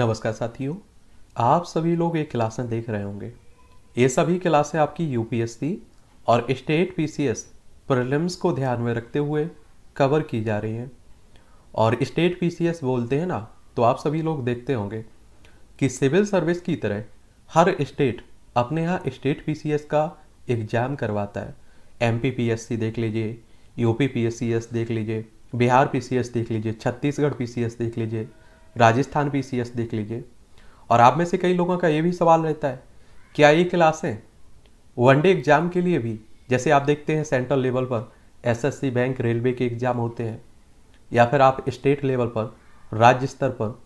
नमस्कार साथियों आप सभी लोग ये क्लासें देख रहे होंगे ये सभी क्लासें आपकी यूपीएससी और स्टेट पीसीएस प्रीलिम्स को ध्यान में रखते हुए कवर की जा रही हैं और स्टेट पीसीएस बोलते हैं ना तो आप सभी लोग देखते होंगे कि सिविल सर्विस की तरह हर स्टेट अपने यहाँ स्टेट पी का एग्ज़ाम करवाता है एमपीपीएससी देख लीजिए यूपीपीएससीएस देख लीजिए बिहार पीसीएस देख लीजिए छत्तीसगढ़ पीसीएस देख लीजिए राजस्थान पी देख लीजिए और आप में से कई लोगों का ये भी सवाल रहता है क्या ये क्लासें वनडे एग्ज़ाम के लिए भी जैसे आप देखते हैं सेंट्रल लेवल पर एसएससी बैंक रेलवे के एग्ज़ाम होते हैं या फिर आप स्टेट लेवल पर राज्य स्तर पर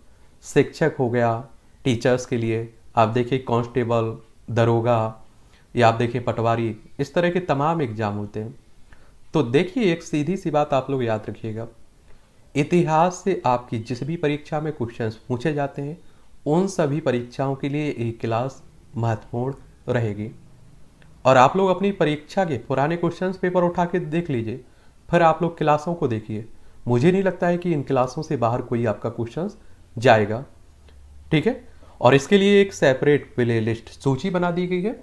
शिक्षक हो गया टीचर्स के लिए आप देखिए कांस्टेबल दरोगा या आप देखिए पटवारी इस तरह के तमाम एग्ज़ाम होते हैं तो देखिए एक सीधी सी बात आप लोग याद रखिएगा इतिहास से आपकी जिस भी परीक्षा में क्वेश्चन पूछे जाते हैं उन सभी परीक्षाओं के लिए ये क्लास महत्वपूर्ण रहेगी और आप लोग अपनी परीक्षा के पुराने क्वेश्चन पेपर उठा के देख लीजिए फिर आप लोग क्लासों को देखिए मुझे नहीं लगता है कि इन क्लासों से बाहर कोई आपका क्वेश्चन जाएगा ठीक है और इसके लिए एक सेपरेट प्ले लिस्ट सूची बना दी गई है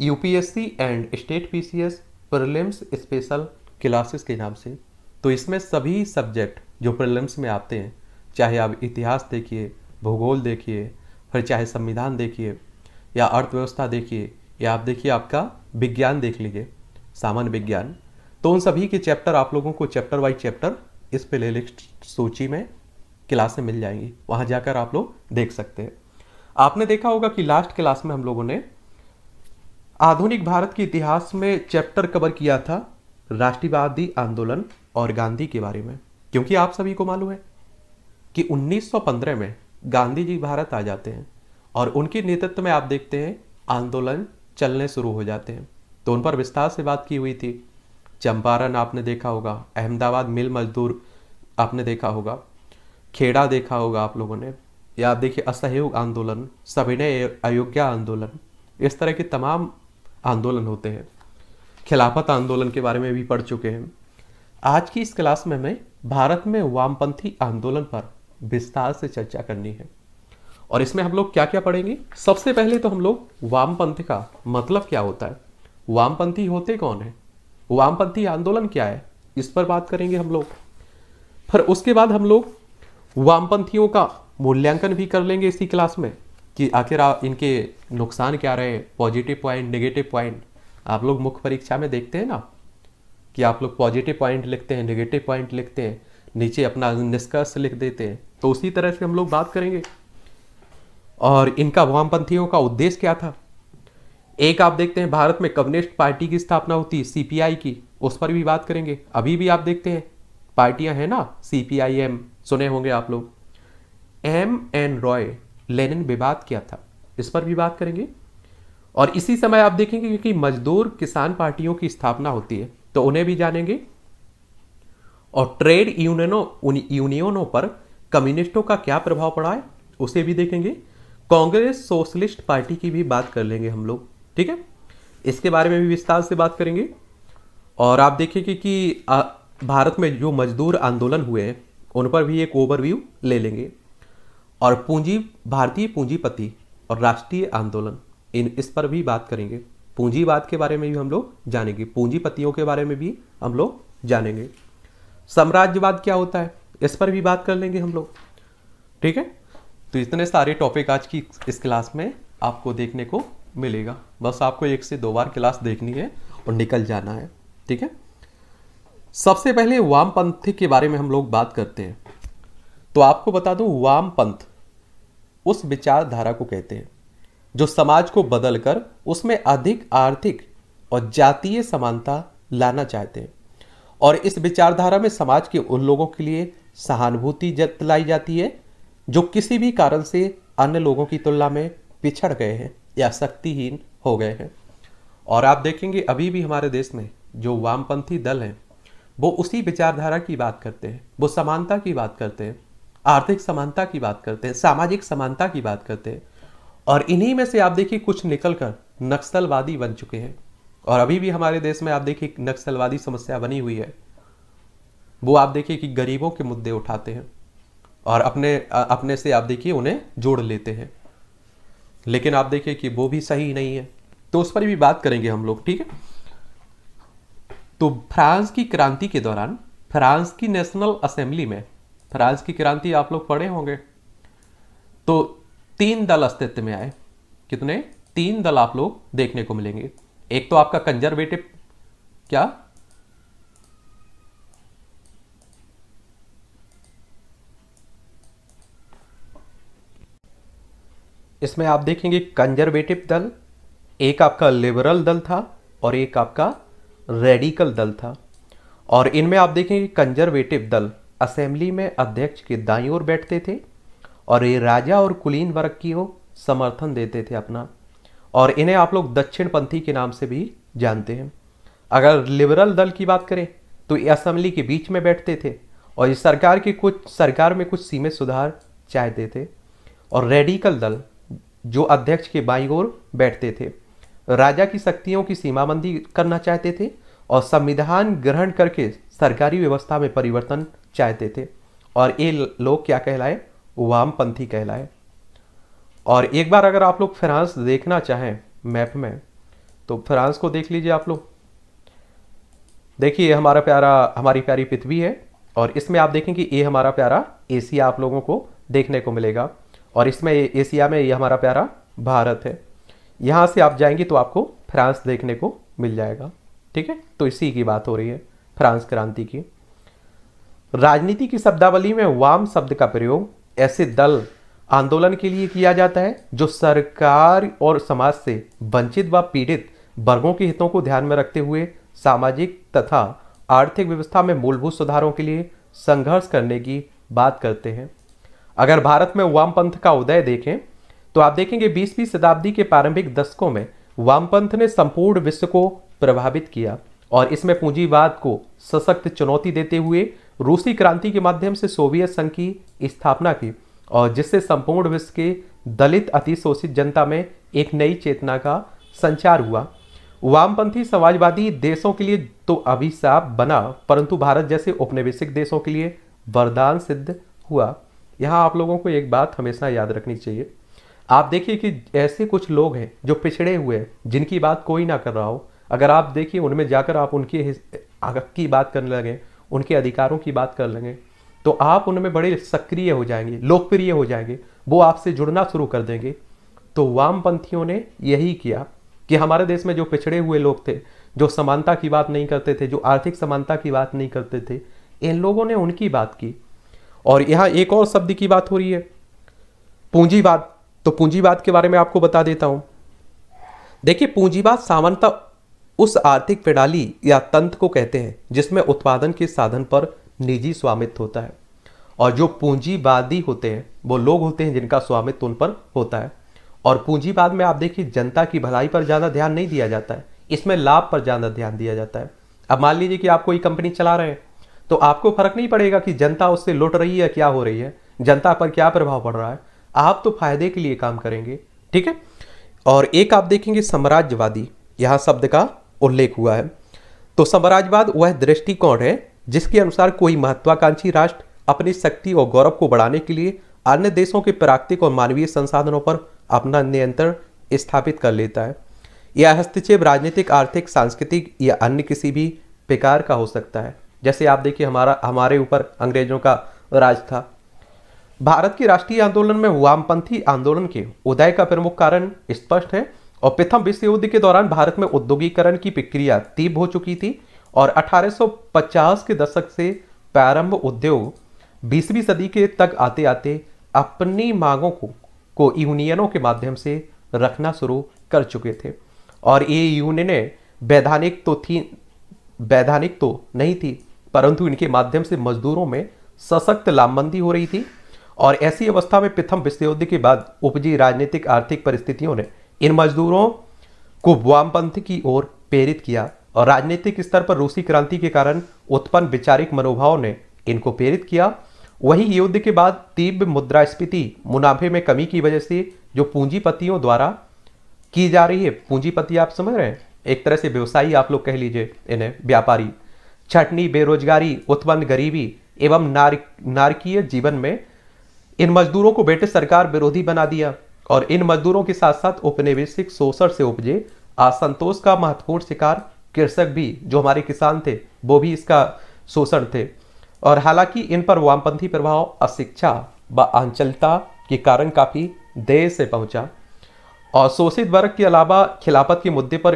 यूपीएससी एंड स्टेट पीसीएस सी स्पेशल क्लासेस के नाम से तो इसमें सभी सब्जेक्ट जो प्रलम्स में आते हैं चाहे आप इतिहास देखिए भूगोल देखिए फिर चाहे संविधान देखिए या अर्थव्यवस्था देखिए या आप देखिए आपका विज्ञान देख लीजिए सामान्य विज्ञान तो उन सभी के चैप्टर आप लोगों को चैप्टर वाइज चैप्टर इस प्ले लिस्ट सूची में क्लासें मिल जाएंगी वहाँ जाकर आप लोग देख सकते हैं आपने देखा होगा कि लास्ट क्लास में हम लोगों ने आधुनिक भारत के इतिहास में चैप्टर कवर किया था राष्ट्रवादी आंदोलन और गांधी के बारे में क्योंकि आप सभी को मालूम है कि 1915 में गांधी जी भारत आ जाते हैं और उनके नेतृत्व में आप देखते हैं आंदोलन चलने शुरू हो जाते हैं तो उन पर विस्तार से बात की हुई थी चंपारण आपने देखा होगा अहमदाबाद मिल मजदूर आपने देखा होगा खेड़ा देखा होगा आप लोगों ने या आप देखिए असहयोग आंदोलन सविनय अयोग्या आंदोलन इस तरह के तमाम आंदोलन होते हैं खिलाफत आंदोलन के बारे में भी पढ़ चुके हैं आज की इस क्लास में हमें भारत में वामपंथी आंदोलन पर विस्तार से चर्चा करनी है और इसमें हम लोग क्या क्या पढ़ेंगे सबसे पहले तो हम लोग वामपंथ का मतलब क्या होता है वामपंथी होते कौन है वामपंथी आंदोलन क्या है इस पर बात करेंगे हम लोग फिर उसके बाद हम लोग वामपंथियों का मूल्यांकन भी कर लेंगे इसी क्लास में कि आखिर इनके नुकसान क्या रहे पॉजिटिव पॉइंट नेगेटिव पॉइंट आप लोग मुख्य परीक्षा में देखते हैं ना कि आप लोग पॉजिटिव पॉइंट लिखते हैं नेगेटिव पॉइंट लिखते हैं नीचे अपना निष्कर्ष लिख देते हैं तो उसी तरह से हम लोग बात करेंगे और इनका वामपंथियों का उद्देश्य क्या था एक आप देखते हैं भारत में कम्युनिस्ट पार्टी की स्थापना होती है सीपीआई की उस पर भी बात करेंगे अभी भी आप देखते हैं पार्टियां हैं ना सी पी आई एम सुने होंगे आप लोग एम एन रॉय लेनिन विवाद किया था इस पर भी बात करेंगे और इसी समय आप देखेंगे क्योंकि मजदूर किसान पार्टियों की स्थापना होती है तो उन्हें भी जानेंगे और ट्रेड यूनियनों यूनियनों पर कम्युनिस्टों का क्या प्रभाव पड़ा है उसे भी देखेंगे कांग्रेस सोशलिस्ट पार्टी की भी बात कर लेंगे हम लोग ठीक है इसके बारे में भी विस्तार से बात करेंगे और आप देखिए कि, कि भारत में जो मजदूर आंदोलन हुए हैं उन पर भी एक ओवरव्यू ले लेंगे और पूंजी भारतीय पूंजीपति और राष्ट्रीय आंदोलन इन इस पर भी बात करेंगे पूंजीवाद के बारे में भी हम लोग जानेंगे पूंजीपतियों के बारे में भी हम लोग जानेंगे साम्राज्यवाद क्या होता है इस पर भी बात कर लेंगे हम लोग ठीक है तो इतने सारे टॉपिक आज की इस क्लास में आपको देखने को मिलेगा बस आपको एक से दो बार क्लास देखनी है और निकल जाना है ठीक है सबसे पहले वामपंथ के बारे में हम लोग बात करते हैं तो आपको बता दूं वामपंथ उस विचारधारा को कहते हैं जो समाज को बदलकर उसमें अधिक आर्थिक और जातीय समानता लाना चाहते हैं और इस विचारधारा में समाज के उन लोगों के लिए सहानुभूति जतलाई जाती है जो किसी भी कारण से अन्य लोगों की तुलना में पिछड़ गए हैं या शक्तिहीन हो गए हैं और आप देखेंगे अभी भी हमारे देश में जो वामपंथी दल हैं वो उसी विचारधारा की बात करते हैं वो समानता की बात करते हैं आर्थिक समानता की बात करते हैं सामाजिक समानता की बात करते हैं और इन्हीं में से आप देखिए कुछ निकल कर नक्सलवादी बन चुके हैं और अभी भी हमारे देश में आप देखिए नक्सलवादी समस्या बनी हुई है वो आप देखिए कि गरीबों के मुद्दे उठाते हैं और अपने अपने से आप देखिए उन्हें जोड़ लेते हैं लेकिन आप देखिए कि वो भी सही नहीं है तो उस पर भी बात करेंगे हम लोग ठीक है तो फ्रांस की क्रांति के दौरान फ्रांस की नेशनल असेंबली में फ्रांस की क्रांति आप लोग पढ़े होंगे तो तीन दल अस्तित्व में आए कितने तीन दल आप लोग देखने को मिलेंगे एक तो आपका कंजर्वेटिव क्या इसमें आप देखेंगे कंजर्वेटिव दल एक आपका लिबरल दल था और एक आपका रेडिकल दल था और इनमें आप देखेंगे कंजर्वेटिव दल असेंबली में अध्यक्ष के दाई ओर बैठते थे और ये राजा और कुलीन वर्ग की हो समर्थन देते थे अपना और इन्हें आप लोग दक्षिणपंथी के नाम से भी जानते हैं अगर लिबरल दल की बात करें तो ये असम्बली के बीच में बैठते थे और ये सरकार के कुछ सरकार में कुछ सीमित सुधार चाहते थे और रेडिकल दल जो अध्यक्ष के बाई ओर बैठते थे राजा की शक्तियों की सीमाबंदी करना चाहते थे और संविधान ग्रहण करके सरकारी व्यवस्था में परिवर्तन चाहते थे और ये लोग क्या कहलाए वामपंथी कहलाए और एक बार अगर आप लोग फ्रांस देखना चाहें मैप में तो फ्रांस को देख लीजिए आप लोग देखिए हमारा प्यारा हमारी प्यारी पृथ्वी है और इसमें आप देखेंगे ये हमारा प्यारा एशिया आप लोगों को देखने को मिलेगा और इसमें एशिया में ये हमारा प्यारा भारत है यहाँ से आप जाएंगे तो आपको फ्रांस देखने को मिल जाएगा ठीक है तो इसी की बात हो रही है फ्रांस क्रांति की राजनीति की शब्दावली में वाम शब्द का प्रयोग ऐसे दल आंदोलन के लिए किया जाता है जो सरकार और समाज से वंचित व पीड़ित वर्गों के हितों को ध्यान में रखते हुए सामाजिक तथा आर्थिक व्यवस्था में मूलभूत सुधारों के लिए संघर्ष करने की बात करते हैं अगर भारत में वामपंथ का उदय देखें तो आप देखेंगे 20वीं शताब्दी के प्रारंभिक दशकों में वामपंथ ने संपूर्ण विश्व को प्रभावित किया और इसमें पूंजीवाद को सशक्त चुनौती देते हुए रूसी क्रांति के माध्यम से सोवियत संघ की स्थापना की और जिससे संपूर्ण विश्व के दलित अतिशोषित जनता में एक नई चेतना का संचार हुआ वामपंथी समाजवादी देशों के लिए तो अभिशाप बना परंतु भारत जैसे उपनिवेशिक देशों के लिए वरदान सिद्ध हुआ यहाँ आप लोगों को एक बात हमेशा याद रखनी चाहिए आप देखिए कि ऐसे कुछ लोग हैं जो पिछड़े हुए हैं जिनकी बात कोई ना कर रहा हो अगर आप देखिए उनमें जाकर आप उनकी हक की बात करने लगें उनके अधिकारों की बात कर लेंगे तो आप उनमें बड़े सक्रिय हो जाएंगे लोकप्रिय हो जाएंगे वो आपसे जुड़ना शुरू कर देंगे तो वामपंथियों ने यही किया कि हमारे देश में जो पिछड़े हुए लोग थे जो समानता की बात नहीं करते थे जो आर्थिक समानता की बात नहीं करते थे इन लोगों ने उनकी बात की और यहां एक और शब्द की बात हो रही है पूंजीवाद तो पूंजीवाद के बारे में आपको बता देता हूं देखिए पूंजीवाद सामानता उस आर्थिक प्रणाली या तंत्र को कहते हैं जिसमें उत्पादन के साधन पर निजी स्वामित्व होता है और जो पूंजीवादी होते हैं वो लोग होते हैं जिनका स्वामित्व उन पर होता है और पूंजीवाद में आप देखिए जनता की भलाई पर ज़्यादा ध्यान नहीं दिया जाता है इसमें लाभ पर ज़्यादा ध्यान दिया जाता है अब मान लीजिए कि आप कोई कंपनी चला रहे हैं तो आपको फर्क नहीं पड़ेगा कि जनता उससे लुट रही है क्या हो रही है जनता पर क्या प्रभाव पड़ रहा है आप तो फायदे के लिए काम करेंगे ठीक है और एक आप देखेंगे साम्राज्यवादी यहाँ शब्द का उल्लेख हुआ है तो साम्राज्यवाद वह दृष्टिकोण है जिसके अनुसार कोई महत्वाकांक्षी राष्ट्र अपनी शक्ति और गौरव को बढ़ाने के लिए अन्य देशों के प्राकृतिक और मानवीय संसाधनों पर अपना नियंत्रण स्थापित कर लेता है यह हस्तक्षेप राजनीतिक आर्थिक सांस्कृतिक या अन्य किसी भी प्रकार का हो सकता है जैसे आप देखिए हमारा हमारे ऊपर अंग्रेजों का राज था भारत के राष्ट्रीय आंदोलन में वामपंथी आंदोलन के उदय का प्रमुख कारण स्पष्ट है और प्रथम विश्व युद्ध के दौरान भारत में उद्योगीकरण की प्रक्रिया तीव्र हो चुकी थी और 1850 के दशक से प्रारंभ उद्योग बीसवीं सदी के तक आते आते अपनी मांगों को को यूनियनों के माध्यम से रखना शुरू कर चुके थे और ये यूनियनें वैधानिक तो थी वैधानिक तो नहीं थी परंतु इनके माध्यम से मजदूरों में सशक्त लामबंदी हो रही थी और ऐसी अवस्था में प्रथम विश्व युद्ध के बाद उपजी राजनीतिक आर्थिक परिस्थितियों ने इन मजदूरों को वामपंथी की ओर प्रेरित किया और राजनीतिक स्तर पर रूसी क्रांति के कारण उत्पन्न वैचारिक मनोभाव ने इनको प्रेरित किया वहीं युद्ध के बाद तीव्र मुद्रास्फीति मुनाफे में कमी की वजह से जो पूंजीपतियों द्वारा की जा रही है पूंजीपति आप समझ रहे हैं एक तरह से व्यवसायी आप लोग कह लीजिए इन्हें व्यापारी छटनी बेरोजगारी उत्पन्न गरीबी एवं नार नारकीय जीवन में इन मजदूरों को ब्रिटिश सरकार विरोधी बना दिया और इन मजदूरों के साथ साथ उपनिवेशिक शोषण से उपजे असंतोष का महत्वपूर्ण शिकार कृषक भी जो हमारे किसान थे वो भी इसका शोषण थे और हालांकि इन पर वामपंथी प्रभाव अशिक्षा व आंचलता के कारण काफ़ी देर से पहुंचा और शोषित वर्ग के अलावा खिलाफत के मुद्दे पर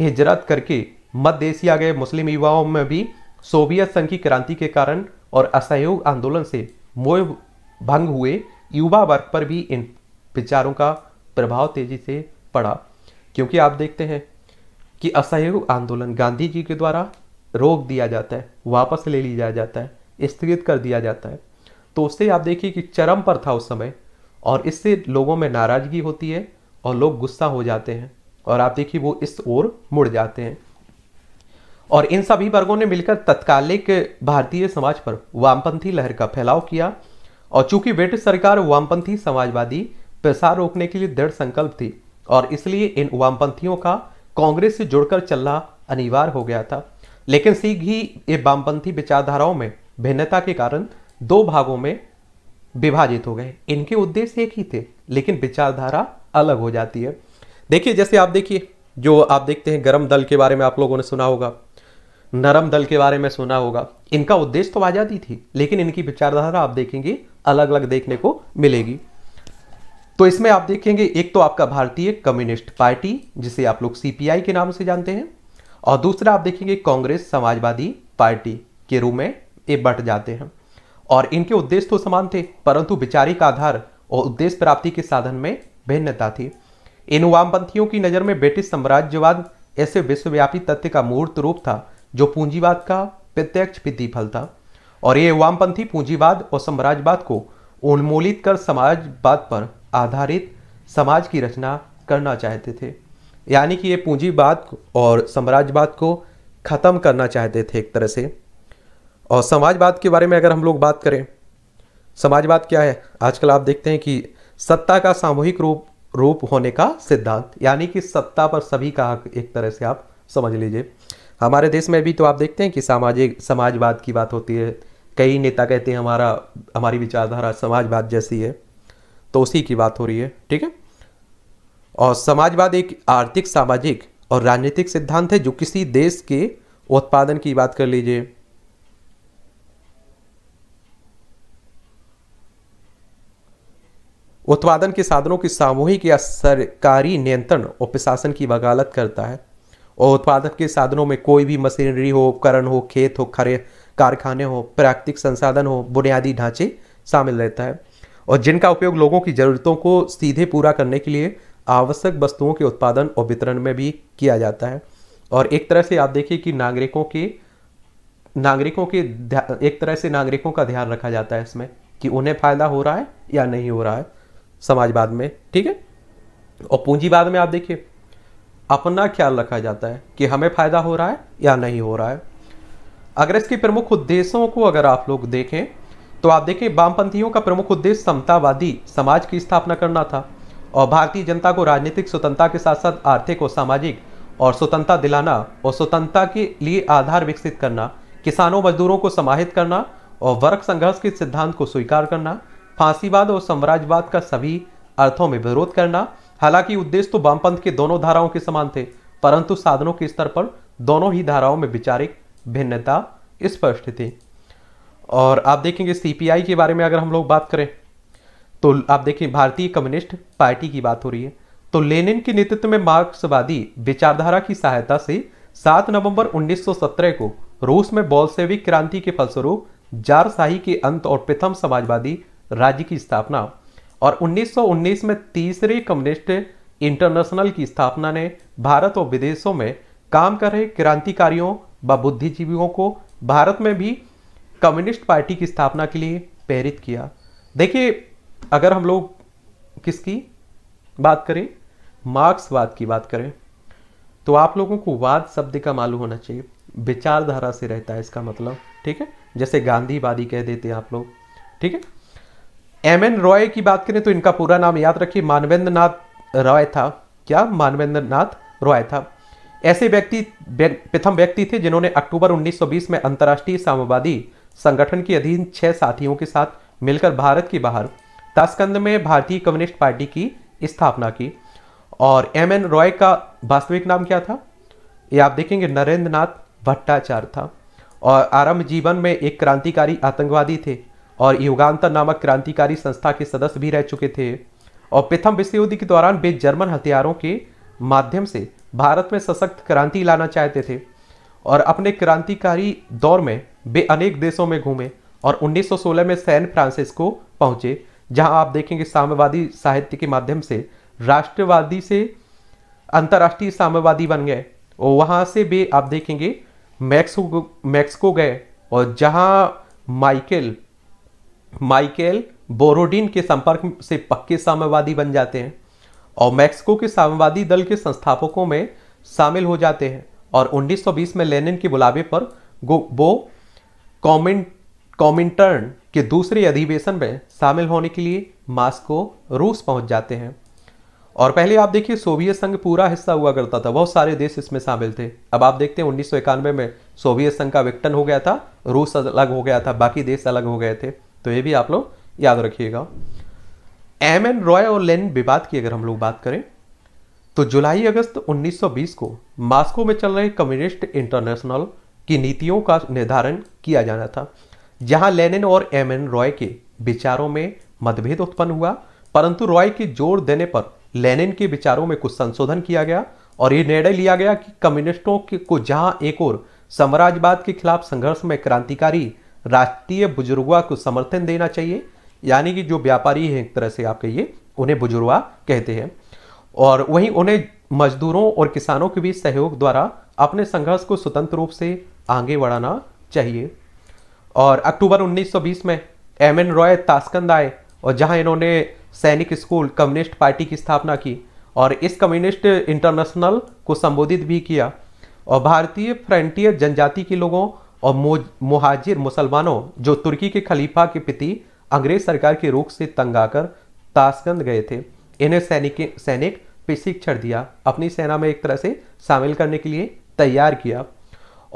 हिजरत करके मध्य एशिया गए मुस्लिम युवाओं में भी सोवियत संघ की क्रांति के कारण और असहयोग आंदोलन से मोह भंग हुए युवा वर्ग पर भी इन विचारों का प्रभाव तेजी से पड़ा क्योंकि आप देखते हैं कि असहयोग आंदोलन गांधी जी के द्वारा रोक दिया जाता है वापस ले लिया जाता है स्थगित कर दिया जाता है तो उससे आप देखिए कि चरम पर था उस समय और इससे लोगों में नाराज़गी होती है और लोग गुस्सा हो जाते हैं और आप देखिए वो इस ओर मुड़ जाते हैं और इन सभी वर्गों ने मिलकर तत्कालिक भारतीय समाज पर वामपंथी लहर का फैलाव किया और चूंकि ब्रिटिश सरकार वामपंथी समाजवादी प्रसार रोकने के लिए दृढ़ संकल्प थी और इसलिए इन वामपंथियों का कांग्रेस से जुड़कर चलना अनिवार्य हो गया था लेकिन शीघ्र ही ये वामपंथी विचारधाराओं में भिन्नता के कारण दो भागों में विभाजित हो गए इनके उद्देश्य एक ही थे लेकिन विचारधारा अलग हो जाती है देखिए जैसे आप देखिए जो आप देखते हैं गर्म दल के बारे में आप लोगों ने सुना होगा नरम दल के बारे में सुना होगा इनका उद्देश्य तो आज़ादी थी लेकिन इनकी विचारधारा आप देखेंगे अलग अलग देखने को मिलेगी तो इसमें आप देखेंगे एक तो आपका भारतीय कम्युनिस्ट पार्टी जिसे आप लोग सीपीआई के नाम से जानते हैं और दूसरा आप देखेंगे कांग्रेस समाजवादी पार्टी के रूप में ये बट तो जाते हैं और इनके उद्देश्य तो समान थे परंतु विचारिक आधार और उद्देश्य प्राप्ति के साधन में भिन्नता थी इन वामपंथियों की नज़र में ब्रिटिश साम्राज्यवाद ऐसे विश्वव्यापी तथ्य का मूर्त रूप था जो पूंजीवाद का प्रत्यक्ष प्रतिफल था और ये वामपंथी पूंजीवाद और साम्राज्यवाद को उन्मूलित कर समाजवाद पर आधारित समाज की रचना करना चाहते थे यानी कि ये पूंजीवाद और साम्राज्यवाद को ख़त्म करना चाहते थे एक तरह से और समाजवाद के बारे में अगर हम लोग बात करें समाजवाद क्या है आजकल आप देखते हैं कि सत्ता का सामूहिक रूप रूप होने का सिद्धांत यानी कि सत्ता पर सभी का हक एक तरह से आप समझ लीजिए हमारे देश में भी तो आप देखते हैं कि सामाजिक समाजवाद की बात होती है कई नेता कहते हैं हमारा हमारी विचारधारा समाजवाद जैसी है तो उसी की बात हो रही है ठीक है और समाजवाद एक आर्थिक सामाजिक और राजनीतिक सिद्धांत है जो किसी देश के उत्पादन की बात कर लीजिए उत्पादन के साधनों की सामूहिक या सरकारी नियंत्रण और प्रशासन की वकालत करता है और उत्पादन के साधनों में कोई भी मशीनरी हो उपकरण हो खेत हो खरे कारखाने हो प्राकृतिक संसाधन हो बुनियादी ढांचे शामिल रहता है और जिनका उपयोग लोगों की ज़रूरतों को सीधे पूरा करने के लिए आवश्यक वस्तुओं के उत्पादन और वितरण में भी किया जाता है और एक तरह से आप देखिए कि नागरिकों के नागरिकों के एक तरह से नागरिकों का ध्यान रखा जाता है इसमें कि उन्हें फ़ायदा हो रहा है या नहीं हो रहा है समाजवाद में ठीक है और पूंजीवाद में आप देखिए अपना ख्याल रखा जाता है कि हमें फ़ायदा हो रहा है या नहीं हो रहा है अगर इसके प्रमुख उद्देश्यों को अगर आप लोग देखें तो आप देखिए वामपंथियों का प्रमुख उद्देश्य समतावादी समाज की स्थापना करना था और भारतीय जनता को राजनीतिक स्वतंत्रता के साथ साथ आर्थिक और सामाजिक और स्वतंत्रता दिलाना और स्वतंत्रता के लिए आधार विकसित करना किसानों मजदूरों को समाहित करना और वर्ग संघर्ष के सिद्धांत को स्वीकार करना फांसीवाद और साम्राज्यवाद का सभी अर्थों में विरोध करना हालांकि उद्देश्य तो वामपंथ के दोनों धाराओं के समान थे परंतु साधनों के स्तर पर दोनों ही धाराओं में विचारिक भिन्नता स्पष्ट थी और आप देखेंगे सीपीआई के बारे में अगर हम लोग बात करें तो आप देखिए भारतीय कम्युनिस्ट पार्टी की बात हो रही है तो लेनिन के नेतृत्व में मार्क्सवादी विचारधारा की सहायता से 7 नवंबर 1917 को रूस में बॉल्सेविक क्रांति के फलस्वरूप जारशाही के अंत और प्रथम समाजवादी राज्य की स्थापना और 1919 में तीसरे कम्युनिस्ट इंटरनेशनल की स्थापना ने भारत और विदेशों में काम कर रहे क्रांतिकारियों व बुद्धिजीवियों को भारत में भी कम्युनिस्ट पार्टी की स्थापना के लिए प्रेरित किया देखिए अगर हम लोग किसकी बात करें मार्क्सवाद की बात करें तो आप लोगों को वाद शब्द का मालूम होना चाहिए विचारधारा से रहता है इसका मतलब ठीक है जैसे गांधीवादी कह देते हैं आप लोग ठीक है एम एन रॉय की बात करें तो इनका पूरा नाम याद रखिए मानवेंद्र नाथ रॉय था क्या मानवेंद्र नाथ रॉय था ऐसे व्यक्ति प्रथम व्यक्ति थे जिन्होंने अक्टूबर 1920 में अंतर्राष्ट्रीय साम्यवादी संगठन के अधीन छह साथियों के साथ मिलकर भारत के बाहर ताशकंद में भारतीय कम्युनिस्ट पार्टी की स्थापना की और एम एन रॉय का वास्तविक नाम क्या था ये आप देखेंगे नरेंद्र नाथ भट्टाचार्य था और आरंभ जीवन में एक क्रांतिकारी आतंकवादी थे और युगांतर नामक क्रांतिकारी संस्था के सदस्य भी रह चुके थे और प्रथम विश्व युद्ध के दौरान वे जर्मन हथियारों के माध्यम से भारत में सशक्त क्रांति लाना चाहते थे और अपने क्रांतिकारी दौर में वे अनेक देशों में घूमे और 1916 में सैन फ्रांसिस्को पहुंचे जहां आप देखेंगे साम्यवादी साहित्य के माध्यम से राष्ट्रवादी से अंतर्राष्ट्रीय साम्यवादी बन गए और वहाँ से वे आप देखेंगे मैक्सो मैक्सको गए और जहाँ माइकल माइकल बोरोडिन के संपर्क से पक्के साम्यवादी बन जाते हैं और मैक्सिको के साम्यवादी दल के संस्थापकों में शामिल हो जाते हैं और 1920 में लेनिन के बुलावे पर वो कॉमेंट कॉमिंटर्न के दूसरे अधिवेशन में शामिल होने के लिए मास्को रूस पहुंच जाते हैं और पहले आप देखिए सोवियत संघ पूरा हिस्सा हुआ करता था बहुत सारे देश इसमें शामिल थे अब आप देखते हैं उन्नीस में सोवियत संघ का विक्टन हो गया था रूस अलग हो गया था बाकी देश अलग हो गए थे तो ये भी आप लोग याद रखिएगा एम एन रॉय और लेन विवाद की अगर हम लोग बात करें तो जुलाई अगस्त 1920 को मास्को में चल रहे कम्युनिस्ट इंटरनेशनल की नीतियों का निर्धारण किया जाना था जहां लेनिन और एम एन रॉय के विचारों में मतभेद उत्पन्न हुआ परंतु रॉय के जोर देने पर लेनिन के विचारों में कुछ संशोधन किया गया और ये निर्णय लिया गया कि कम्युनिस्टों को जहां एक और साम्राज्यवाद के खिलाफ संघर्ष में क्रांतिकारी राष्ट्रीय बुजुर्गवा को समर्थन देना चाहिए यानी कि जो व्यापारी हैं एक तरह से आप कहिए उन्हें बुजुर्गवा कहते हैं और वहीं उन्हें मजदूरों और किसानों के बीच सहयोग द्वारा अपने संघर्ष को स्वतंत्र रूप से आगे बढ़ाना चाहिए और अक्टूबर 1920 में एम एन रॉय तास्कंद आए और जहां इन्होंने सैनिक स्कूल कम्युनिस्ट पार्टी की स्थापना की और इस कम्युनिस्ट इंटरनेशनल को संबोधित भी किया और भारतीय फ्रंटियर जनजाति के लोगों और मुहाजिर मुसलमानों जो तुर्की के खलीफा के पति अंग्रेज सरकार के रूख से तंग आकर ताशकंद गए थे इन्हें सैनिक सैनिक प्रशिक्षण दिया अपनी सेना में एक तरह से शामिल करने के लिए तैयार किया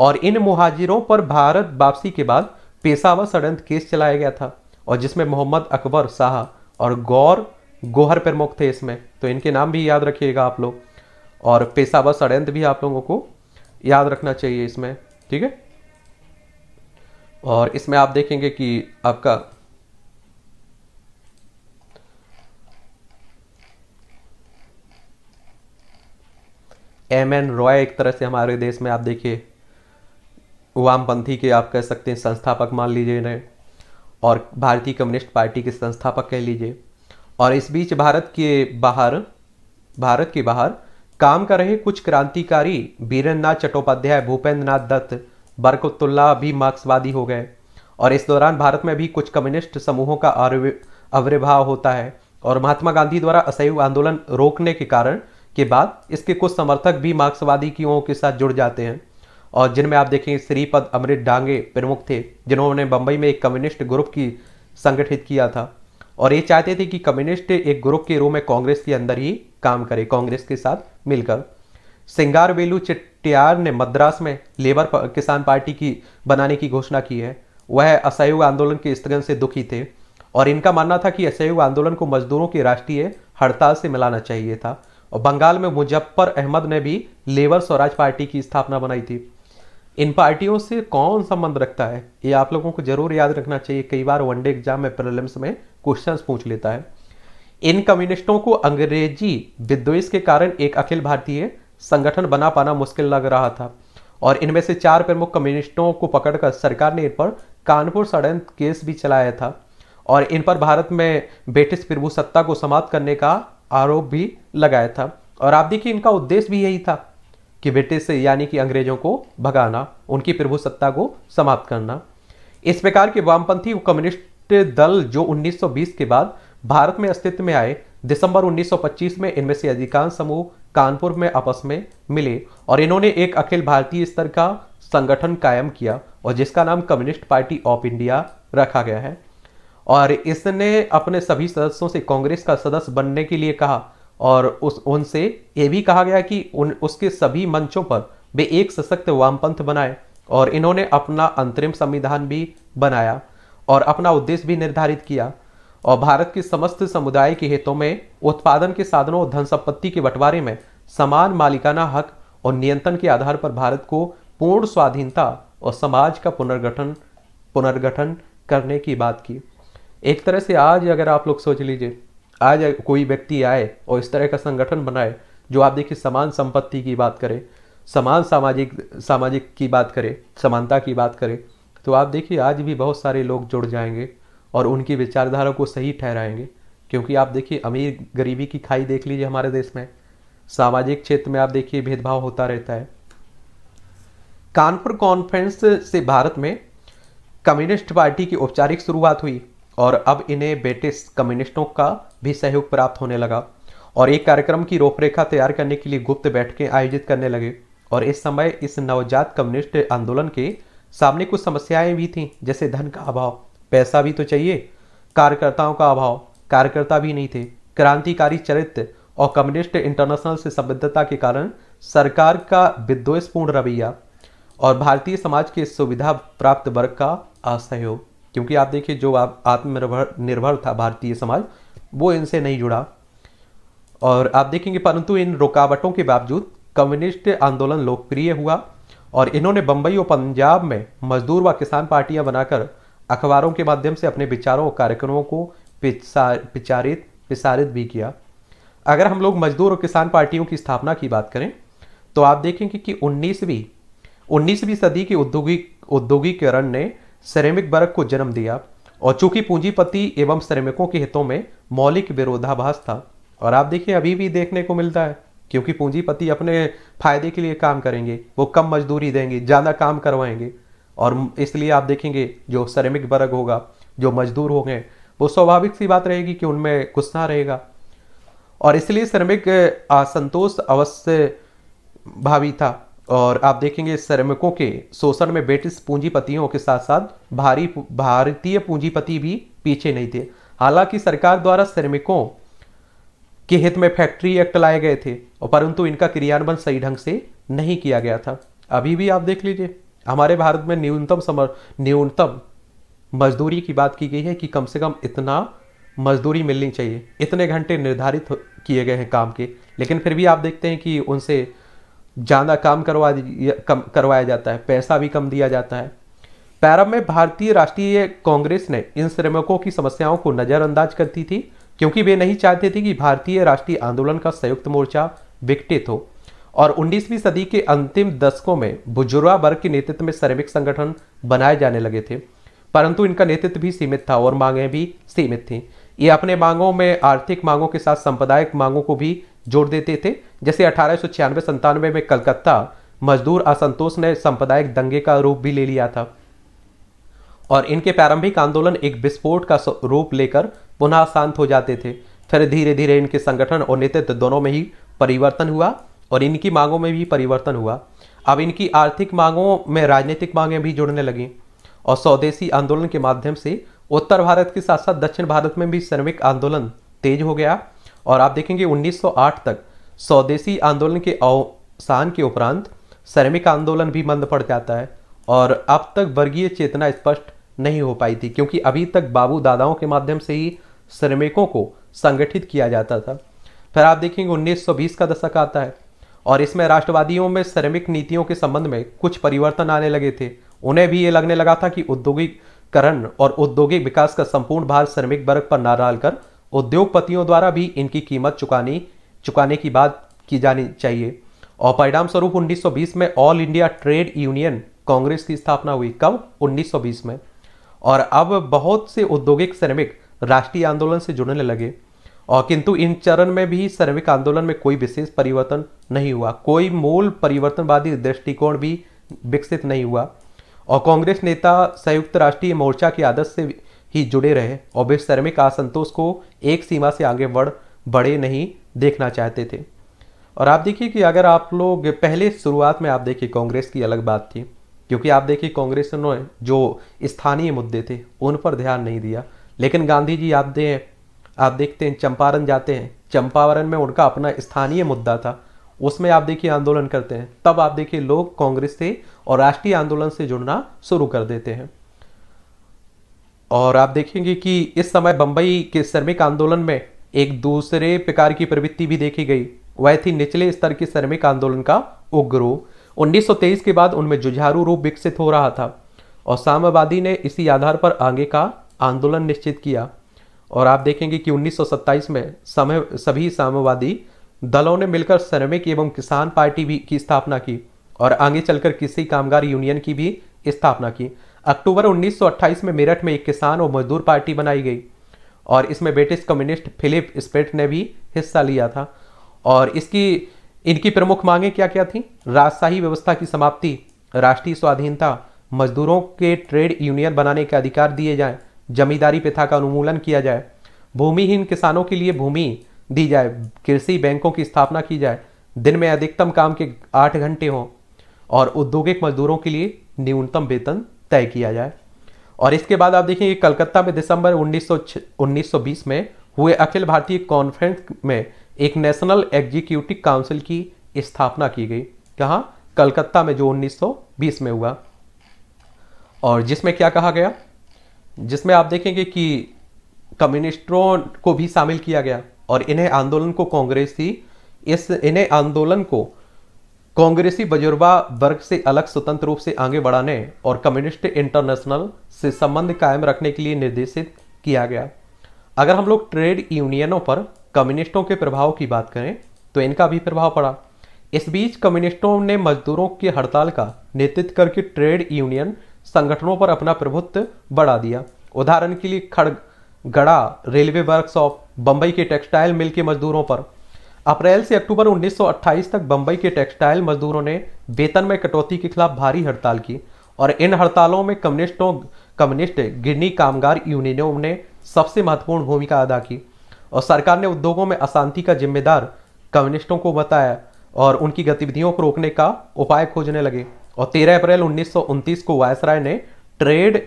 और इन मुहाजिरों पर भारत वापसी के बाद पेशावर षडयंत्र केस चलाया गया था और जिसमें मोहम्मद अकबर शाह और गौर गोहर प्रमुख थे इसमें तो इनके नाम भी याद रखिएगा आप लोग और पेशावर षडयंत्र भी आप लोगों को याद रखना चाहिए इसमें ठीक है और इसमें आप देखेंगे कि आपका एम एन रॉय एक तरह से हमारे देश में आप देखिए वामपंथी के आप कह सकते हैं संस्थापक मान लीजिए इन्हें और भारतीय कम्युनिस्ट पार्टी के संस्थापक कह लीजिए और इस बीच भारत के बाहर भारत के बाहर काम कर रहे कुछ क्रांतिकारी बीरेंद्र नाथ चट्टोपाध्याय भूपेंद्र नाथ दत्त बरकतुल्ला भी मार्क्सवादी हो गए और इस दौरान भारत में भी कुछ कम्युनिस्ट समूहों का अविर्भाव होता है और महात्मा गांधी द्वारा असहयोग आंदोलन रोकने के कारण के बाद इसके कुछ समर्थक भी मार्क्सवादी की के साथ जुड़ जाते हैं और जिनमें आप देखेंगे श्रीपद अमृत डांगे प्रमुख थे जिन्होंने बम्बई में एक कम्युनिस्ट ग्रुप की संगठित किया था और ये चाहते थे कि कम्युनिस्ट एक ग्रुप के रूप में कांग्रेस के अंदर ही काम करे कांग्रेस के साथ मिलकर सिंगार वेलू चिट्टियार ने मद्रास में लेबर किसान पार्टी की बनाने की घोषणा की है वह असहयोग आंदोलन के स्थगन से दुखी थे और इनका मानना था कि असहयोग आंदोलन को मजदूरों की राष्ट्रीय हड़ताल से मिलाना चाहिए था और बंगाल में मुजफ्फर अहमद ने भी लेबर स्वराज पार्टी की स्थापना बनाई थी इन पार्टियों से कौन संबंध रखता है ये आप लोगों को जरूर याद रखना चाहिए कई बार वनडे एग्जाम में प्रिलिम्स में क्वेश्चंस पूछ लेता है इन कम्युनिस्टों को अंग्रेजी विद्वेष के कारण एक अखिल भारतीय संगठन बना पाना मुश्किल लग रहा था और इनमें से चार प्रमुख कम्युनिस्टों को पकड़कर सरकार ने इन पर कानपुर षडयंत्र केस भी चलाया था और इन पर भारत में ब्रिटिश प्रभु सत्ता को समाप्त करने का आरोप भी लगाया था और आप देखिए इनका उद्देश्य भी यही था कि ब्रिटिश यानी कि अंग्रेजों को भगाना उनकी प्रभु सत्ता को समाप्त करना इस प्रकार के वामपंथी कम्युनिस्ट दल जो 1920 के बाद भारत में अस्तित्व में आए दिसंबर 1925 में इनमें से अधिकांश समूह कानपुर में आपस में मिले और इन्होंने एक अखिल भारतीय स्तर का संगठन कायम किया और जिसका नाम कम्युनिस्ट पार्टी ऑफ इंडिया रखा गया है और इसने अपने सभी सदस्यों से कांग्रेस का सदस्य बनने के लिए कहा और उस उनसे ये भी कहा गया कि उन उसके सभी मंचों पर वे एक सशक्त वामपंथ बनाए और इन्होंने अपना अंतरिम संविधान भी बनाया और अपना उद्देश्य भी निर्धारित किया और भारत के समस्त समुदाय के हितों में उत्पादन के साधनों और धन संपत्ति के बंटवारे में समान मालिकाना हक और नियंत्रण के आधार पर भारत को पूर्ण स्वाधीनता और समाज का पुनर्गठन पुनर्गठन करने की बात की एक तरह से आज अगर आप लोग सोच लीजिए आज कोई व्यक्ति आए और इस तरह का संगठन बनाए जो आप देखिए समान संपत्ति की बात करें समान सामाजिक सामाजिक की बात करें समानता की बात करें तो आप देखिए आज भी बहुत सारे लोग जुड़ जाएंगे और उनकी विचारधारा को सही ठहराएंगे क्योंकि आप देखिए अमीर गरीबी की खाई देख लीजिए हमारे देश में सामाजिक क्षेत्र में आप देखिए भेदभाव होता रहता है कानपुर कॉन्फ्रेंस से भारत में कम्युनिस्ट पार्टी की औपचारिक शुरुआत हुई और अब इन्हें ब्रिटिश कम्युनिस्टों का भी सहयोग प्राप्त होने लगा और एक कार्यक्रम की रूपरेखा तैयार करने के लिए गुप्त बैठकें आयोजित करने लगे और इस समय इस नवजात कम्युनिस्ट आंदोलन के सामने कुछ समस्याएं भी थीं जैसे धन का अभाव पैसा भी तो चाहिए कार्यकर्ताओं का अभाव कार्यकर्ता भी नहीं थे क्रांतिकारी चरित्र और कम्युनिस्ट इंटरनेशनल से संबद्धता के कारण सरकार का विद्वेषपूर्ण रवैया और भारतीय समाज के सुविधा प्राप्त वर्ग का असहयोग क्योंकि आप देखिए जो आप आत्मनिर्भर निर्भर था भारतीय समाज वो इनसे नहीं जुड़ा और आप देखेंगे परंतु इन रुकावटों के बावजूद कम्युनिस्ट आंदोलन लोकप्रिय हुआ और इन्होंने बम्बई और पंजाब में मजदूर व किसान पार्टियां बनाकर अखबारों के माध्यम से अपने विचारों और कार्यक्रमों को प्रचारित प्रसारित भी किया अगर हम लोग मजदूर और किसान पार्टियों की स्थापना की बात करें तो आप देखेंगे कि उन्नीसवीं उन्नीसवीं सदी के उद्योगिक उद्योगीकरण ने श्रमिक वर्ग को जन्म दिया और चूंकि पूंजीपति एवं श्रमिकों के हितों में मौलिक विरोधाभास था और आप देखिए अभी भी देखने को मिलता है क्योंकि पूंजीपति अपने फायदे के लिए काम करेंगे वो कम मजदूरी देंगे ज़्यादा काम करवाएंगे और इसलिए आप देखेंगे जो श्रमिक वर्ग होगा जो मजदूर होंगे वो स्वाभाविक सी बात रहेगी कि उनमें गुस्सा रहेगा और इसलिए श्रमिक असंतोष अवश्य भावी था और आप देखेंगे श्रमिकों के शोषण में ब्रिटिश पूंजीपतियों के साथ साथ भारी भारतीय पूंजीपति भी पीछे नहीं थे हालांकि सरकार द्वारा श्रमिकों के हित में फैक्ट्री एक्ट लाए गए थे और परंतु इनका क्रियान्वयन सही ढंग से नहीं किया गया था अभी भी आप देख लीजिए हमारे भारत में न्यूनतम समर न्यूनतम मजदूरी की बात की गई है कि कम से कम इतना मजदूरी मिलनी चाहिए इतने घंटे निर्धारित किए गए हैं काम के लेकिन फिर भी आप देखते हैं कि उनसे ज़्यादा काम करवा कम करवाया जाता है पैसा भी कम दिया जाता है पैरम में भारतीय राष्ट्रीय कांग्रेस ने इन श्रमिकों की समस्याओं को नज़रअंदाज करती थी क्योंकि वे नहीं चाहते थे कि भारतीय राष्ट्रीय आंदोलन का संयुक्त मोर्चा विकटित हो और 19वीं सदी के अंतिम दशकों में बुजुर्वा वर्ग के नेतृत्व में श्रमिक संगठन बनाए जाने लगे थे परंतु इनका नेतृत्व भी सीमित था और मांगें भी सीमित थीं ये अपने मांगों में आर्थिक मांगों के साथ संप्रदायिक मांगों को भी जोड़ देते थे जैसे अठारह सौ में कलकत्ता मजदूर असंतोष ने सांप्रदायिक दंगे का रूप भी ले लिया था और इनके प्रारंभिक आंदोलन एक विस्फोट का रूप लेकर पुनः शांत हो जाते थे फिर धीरे धीरे इनके संगठन और नेतृत्व दोनों में ही परिवर्तन हुआ और इनकी मांगों में भी परिवर्तन हुआ अब इनकी आर्थिक मांगों में राजनीतिक मांगें भी जुड़ने लगीं और स्वदेशी आंदोलन के माध्यम से उत्तर भारत के साथ साथ दक्षिण भारत में भी श्रमिक आंदोलन तेज हो गया और आप देखेंगे 1908 तक स्वदेशी आंदोलन के अवसान के उपरांत श्रमिक आंदोलन भी मंद पड़ जाता है और अब तक वर्गीय चेतना स्पष्ट नहीं हो पाई थी क्योंकि अभी तक बाबू दादाओं के माध्यम से ही श्रमिकों को संगठित किया जाता था फिर आप देखेंगे 1920 का दशक आता है और इसमें राष्ट्रवादियों में श्रमिक नीतियों के संबंध में कुछ परिवर्तन आने लगे थे उन्हें भी ये लगने लगा था कि औद्योगिक करण और औद्योगिक विकास का संपूर्ण भार श्रमिक वर्ग पर न डालकर उद्योगपतियों द्वारा भी इनकी कीमत चुकाने चुकाने की बात की जानी चाहिए और परिणाम स्वरूप 1920 में All India Trade Union Congress की स्थापना हुई कब 1920 में और अब बहुत से औद्योगिक श्रमिक राष्ट्रीय आंदोलन से जुड़ने लगे और किंतु इन चरण में भी श्रमिक आंदोलन में कोई विशेष परिवर्तन नहीं हुआ कोई मूल परिवर्तनवादी दृष्टिकोण भी विकसित नहीं हुआ और कांग्रेस नेता संयुक्त राष्ट्रीय मोर्चा की आदत से ही जुड़े रहे और वे श्रमिक असंतोष को एक सीमा से आगे बढ़ बढ़े नहीं देखना चाहते थे और आप देखिए कि अगर आप लोग पहले शुरुआत में आप देखिए कांग्रेस की अलग बात थी क्योंकि आप देखिए कांग्रेस ने जो स्थानीय मुद्दे थे उन पर ध्यान नहीं दिया लेकिन गांधी जी आप दे आप देखते हैं चंपारण जाते हैं चंपारण में उनका अपना स्थानीय मुद्दा था उसमें आप देखिए आंदोलन करते हैं तब आप देखिए लोग कांग्रेस से और राष्ट्रीय आंदोलन से जुड़ना शुरू कर देते हैं और आप देखेंगे कि इस समय बंबई के श्रमिक आंदोलन में एक दूसरे प्रकार की प्रवृत्ति भी देखी गई वह थी निचले स्तर के श्रमिक आंदोलन का उग्र रूप 1923 के बाद उनमें जुझारू रूप विकसित हो रहा था और साम्यवादी ने इसी आधार पर आगे का आंदोलन निश्चित किया और आप देखेंगे कि 1927 में समय सभी साम्यवादी दलों ने मिलकर श्रमिक एवं किसान पार्टी भी की स्थापना की और आगे चलकर कृषि कामगार यूनियन की भी स्थापना की अक्टूबर 1928 में मेरठ में एक किसान और मजदूर पार्टी बनाई गई और इसमें ब्रिटिश कम्युनिस्ट फिलिप स्पेट ने भी हिस्सा लिया था और इसकी इनकी प्रमुख मांगें क्या क्या थी राजशाही व्यवस्था की समाप्ति राष्ट्रीय स्वाधीनता मजदूरों के ट्रेड यूनियन बनाने के अधिकार दिए जाए जमींदारी प्रथा का उन्मूलन किया जाए भूमिहीन किसानों के लिए भूमि दी जाए कृषि बैंकों की स्थापना की जाए दिन में अधिकतम काम के आठ घंटे हों और औद्योगिक मजदूरों के लिए न्यूनतम वेतन तय किया जाए और इसके बाद आप देखेंगे कलकत्ता में दिसंबर 1900 1920 में हुए अखिल भारतीय कॉन्फ्रेंस में एक नेशनल एग्जीक्यूटिव काउंसिल की स्थापना की गई कहा कलकत्ता में जो 1920 में हुआ और जिसमें क्या कहा गया जिसमें आप देखेंगे कि कम्युनिस्टों को भी शामिल किया गया और इन्हें आंदोलन को कांग्रेस ही इस इन्हें आंदोलन को कांग्रेसी बजुर्बा वर्ग से अलग स्वतंत्र रूप से आगे बढ़ाने और कम्युनिस्ट इंटरनेशनल से संबंध कायम रखने के लिए निर्देशित किया गया अगर हम लोग ट्रेड यूनियनों पर कम्युनिस्टों के प्रभाव की बात करें तो इनका भी प्रभाव पड़ा इस बीच कम्युनिस्टों ने मजदूरों की हड़ताल का नेतृत्व करके ट्रेड यूनियन संगठनों पर अपना प्रभुत्व बढ़ा दिया उदाहरण के लिए खड़गड़ा रेलवे वर्कशॉप बम्बई के टेक्सटाइल मिल के मजदूरों पर अप्रैल से अक्टूबर 1928 तक बंबई के टेक्सटाइल मजदूरों ने वेतन में कटौती के खिलाफ भारी हड़ताल की और इन हड़तालों में कम्युनिस्टों कम्युनिस्ट गिरनी कामगार यूनियनों ने सबसे महत्वपूर्ण भूमिका अदा की और सरकार ने उद्योगों में अशांति का जिम्मेदार कम्युनिस्टों को बताया और उनकी गतिविधियों को रोकने का उपाय खोजने लगे और 13 अप्रैल उन्नीस को वायसराय ने ट्रेड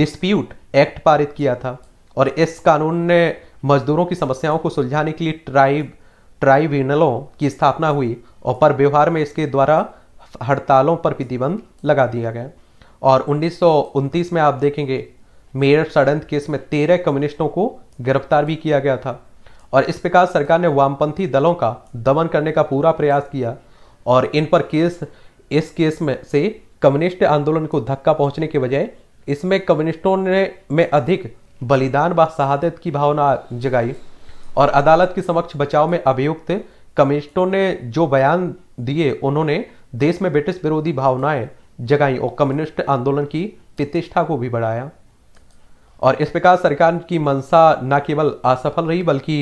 डिस्प्यूट एक्ट पारित किया था और इस कानून ने मजदूरों की समस्याओं को सुलझाने के लिए ट्राइब ट्राइब्यूनलों की स्थापना हुई और पर व्यवहार में इसके द्वारा हड़तालों पर प्रतिबंध लगा दिया गया और उन्नीस में आप देखेंगे मेयर सड़ंत केस में तेरह कम्युनिस्टों को गिरफ्तार भी किया गया था और इस प्रकार सरकार ने वामपंथी दलों का दमन करने का पूरा प्रयास किया और इन पर केस इस केस में से कम्युनिस्ट आंदोलन को धक्का पहुंचने के बजाय इसमें कम्युनिस्टों ने में अधिक बलिदान व शहादत की भावना जगाई और अदालत के समक्ष बचाव में अभियुक्त कम्युनिस्टों ने जो बयान दिए उन्होंने देश में ब्रिटिश विरोधी भावनाएं जगाई और कम्युनिस्ट आंदोलन की प्रतिष्ठा को भी बढ़ाया और इस प्रकार सरकार की मंशा न केवल असफल रही बल्कि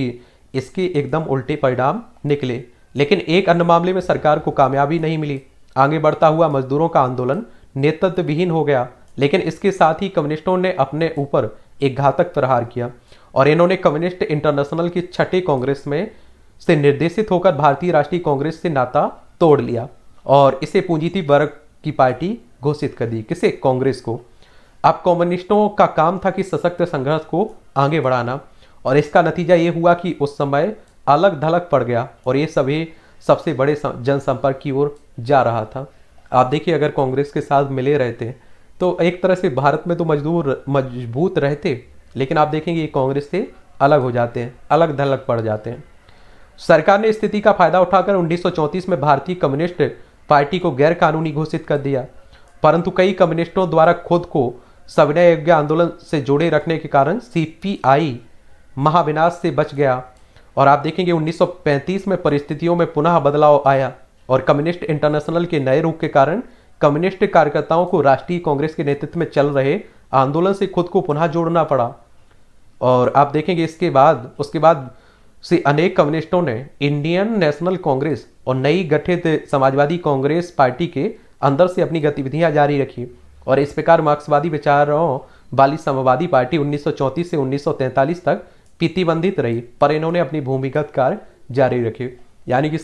इसके एकदम उल्टे परिणाम निकले लेकिन एक अन्य मामले में सरकार को कामयाबी नहीं मिली आगे बढ़ता हुआ मजदूरों का आंदोलन नेतृत्वविहीन हो गया लेकिन इसके साथ ही कम्युनिस्टों ने अपने ऊपर एक घातक प्रहार किया और इन्होंने कम्युनिस्ट इंटरनेशनल की छठी कांग्रेस में से निर्देशित होकर भारतीय राष्ट्रीय कांग्रेस से नाता तोड़ लिया और इसे पूंजीति वर्ग की पार्टी घोषित कर दी किसे कांग्रेस को अब कम्युनिस्टों का काम था कि सशक्त संघर्ष को आगे बढ़ाना और इसका नतीजा ये हुआ कि उस समय अलग धलक पड़ गया और ये सभी सबसे बड़े जनसंपर्क की ओर जा रहा था आप देखिए अगर कांग्रेस के साथ मिले रहते तो एक तरह से भारत में तो मजदूर मजबूत रहते लेकिन आप देखेंगे ये कांग्रेस से अलग हो जाते हैं अलग धलग पड़ जाते हैं सरकार ने स्थिति का फायदा उठाकर उन्नीस में भारतीय कम्युनिस्ट पार्टी को गैर कानूनी घोषित कर दिया परंतु कई कम्युनिस्टों द्वारा खुद को सविनय यज्ञ आंदोलन से जुड़े रखने के कारण सीपीआई महाविनाश से बच गया और आप देखेंगे 1935 में परिस्थितियों में पुनः बदलाव आया और कम्युनिस्ट इंटरनेशनल के नए रूप के कारण कम्युनिस्ट कार्यकर्ताओं को राष्ट्रीय कांग्रेस के नेतृत्व में चल रहे आंदोलन से खुद को पुनः जोड़ना पड़ा और आप देखेंगे इसके बाद उसके बाद से अनेक कम्युनिस्टों ने इंडियन नेशनल कांग्रेस और नई गठित समाजवादी कांग्रेस पार्टी के अंदर से अपनी गतिविधियां जारी रखी और इस प्रकार मार्क्सवादी विचारों वाली समाजवादी पार्टी 1934 से 1943 तक प्रतिबंधित रही पर इन्होंने अपनी भूमिगत कार्य जारी रखे यानी कि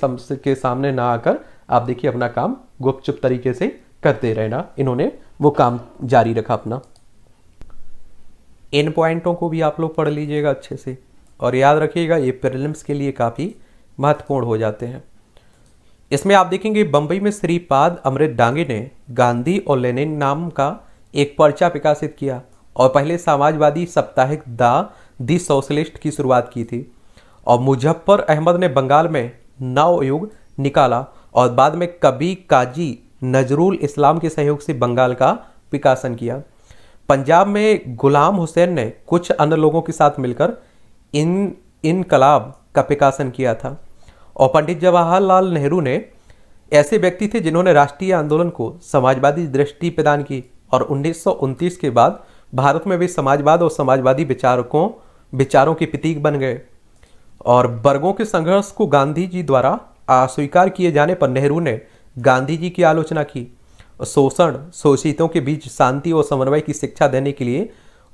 के सामने ना आकर आप देखिए अपना काम गुपचुप तरीके से करते रहना इन्होंने वो काम जारी रखा अपना इन पॉइंटों को भी आप लोग पढ़ लीजिएगा अच्छे से और याद रखिएगा ये प्रिलिम्स के लिए काफ़ी महत्वपूर्ण हो जाते हैं इसमें आप देखेंगे बम्बई में श्रीपाद अमृत डांगे ने गांधी और लेनिन नाम का एक पर्चा विकासित किया और पहले समाजवादी साप्ताहिक दा दी सोशलिस्ट की शुरुआत की थी और मुजफ्फर अहमद ने बंगाल में नव युग निकाला और बाद में कबी काजी नजरुल इस्लाम के सहयोग से बंगाल का विकासन किया पंजाब में गुलाम हुसैन ने कुछ अन्य लोगों के साथ मिलकर इन इनकलाब का प्रकाशन किया था और पंडित जवाहरलाल नेहरू ने ऐसे व्यक्ति थे जिन्होंने राष्ट्रीय आंदोलन को समाजवादी दृष्टि प्रदान की और उन्नीस के बाद भारत में भी समाजवाद और समाजवादी विचारकों विचारों के प्रतीक बन गए और वर्गों के संघर्ष को गांधी जी द्वारा अस्वीकार किए जाने पर नेहरू ने गांधी जी की आलोचना की शोषण शोषितों के बीच शांति और समन्वय की शिक्षा देने के लिए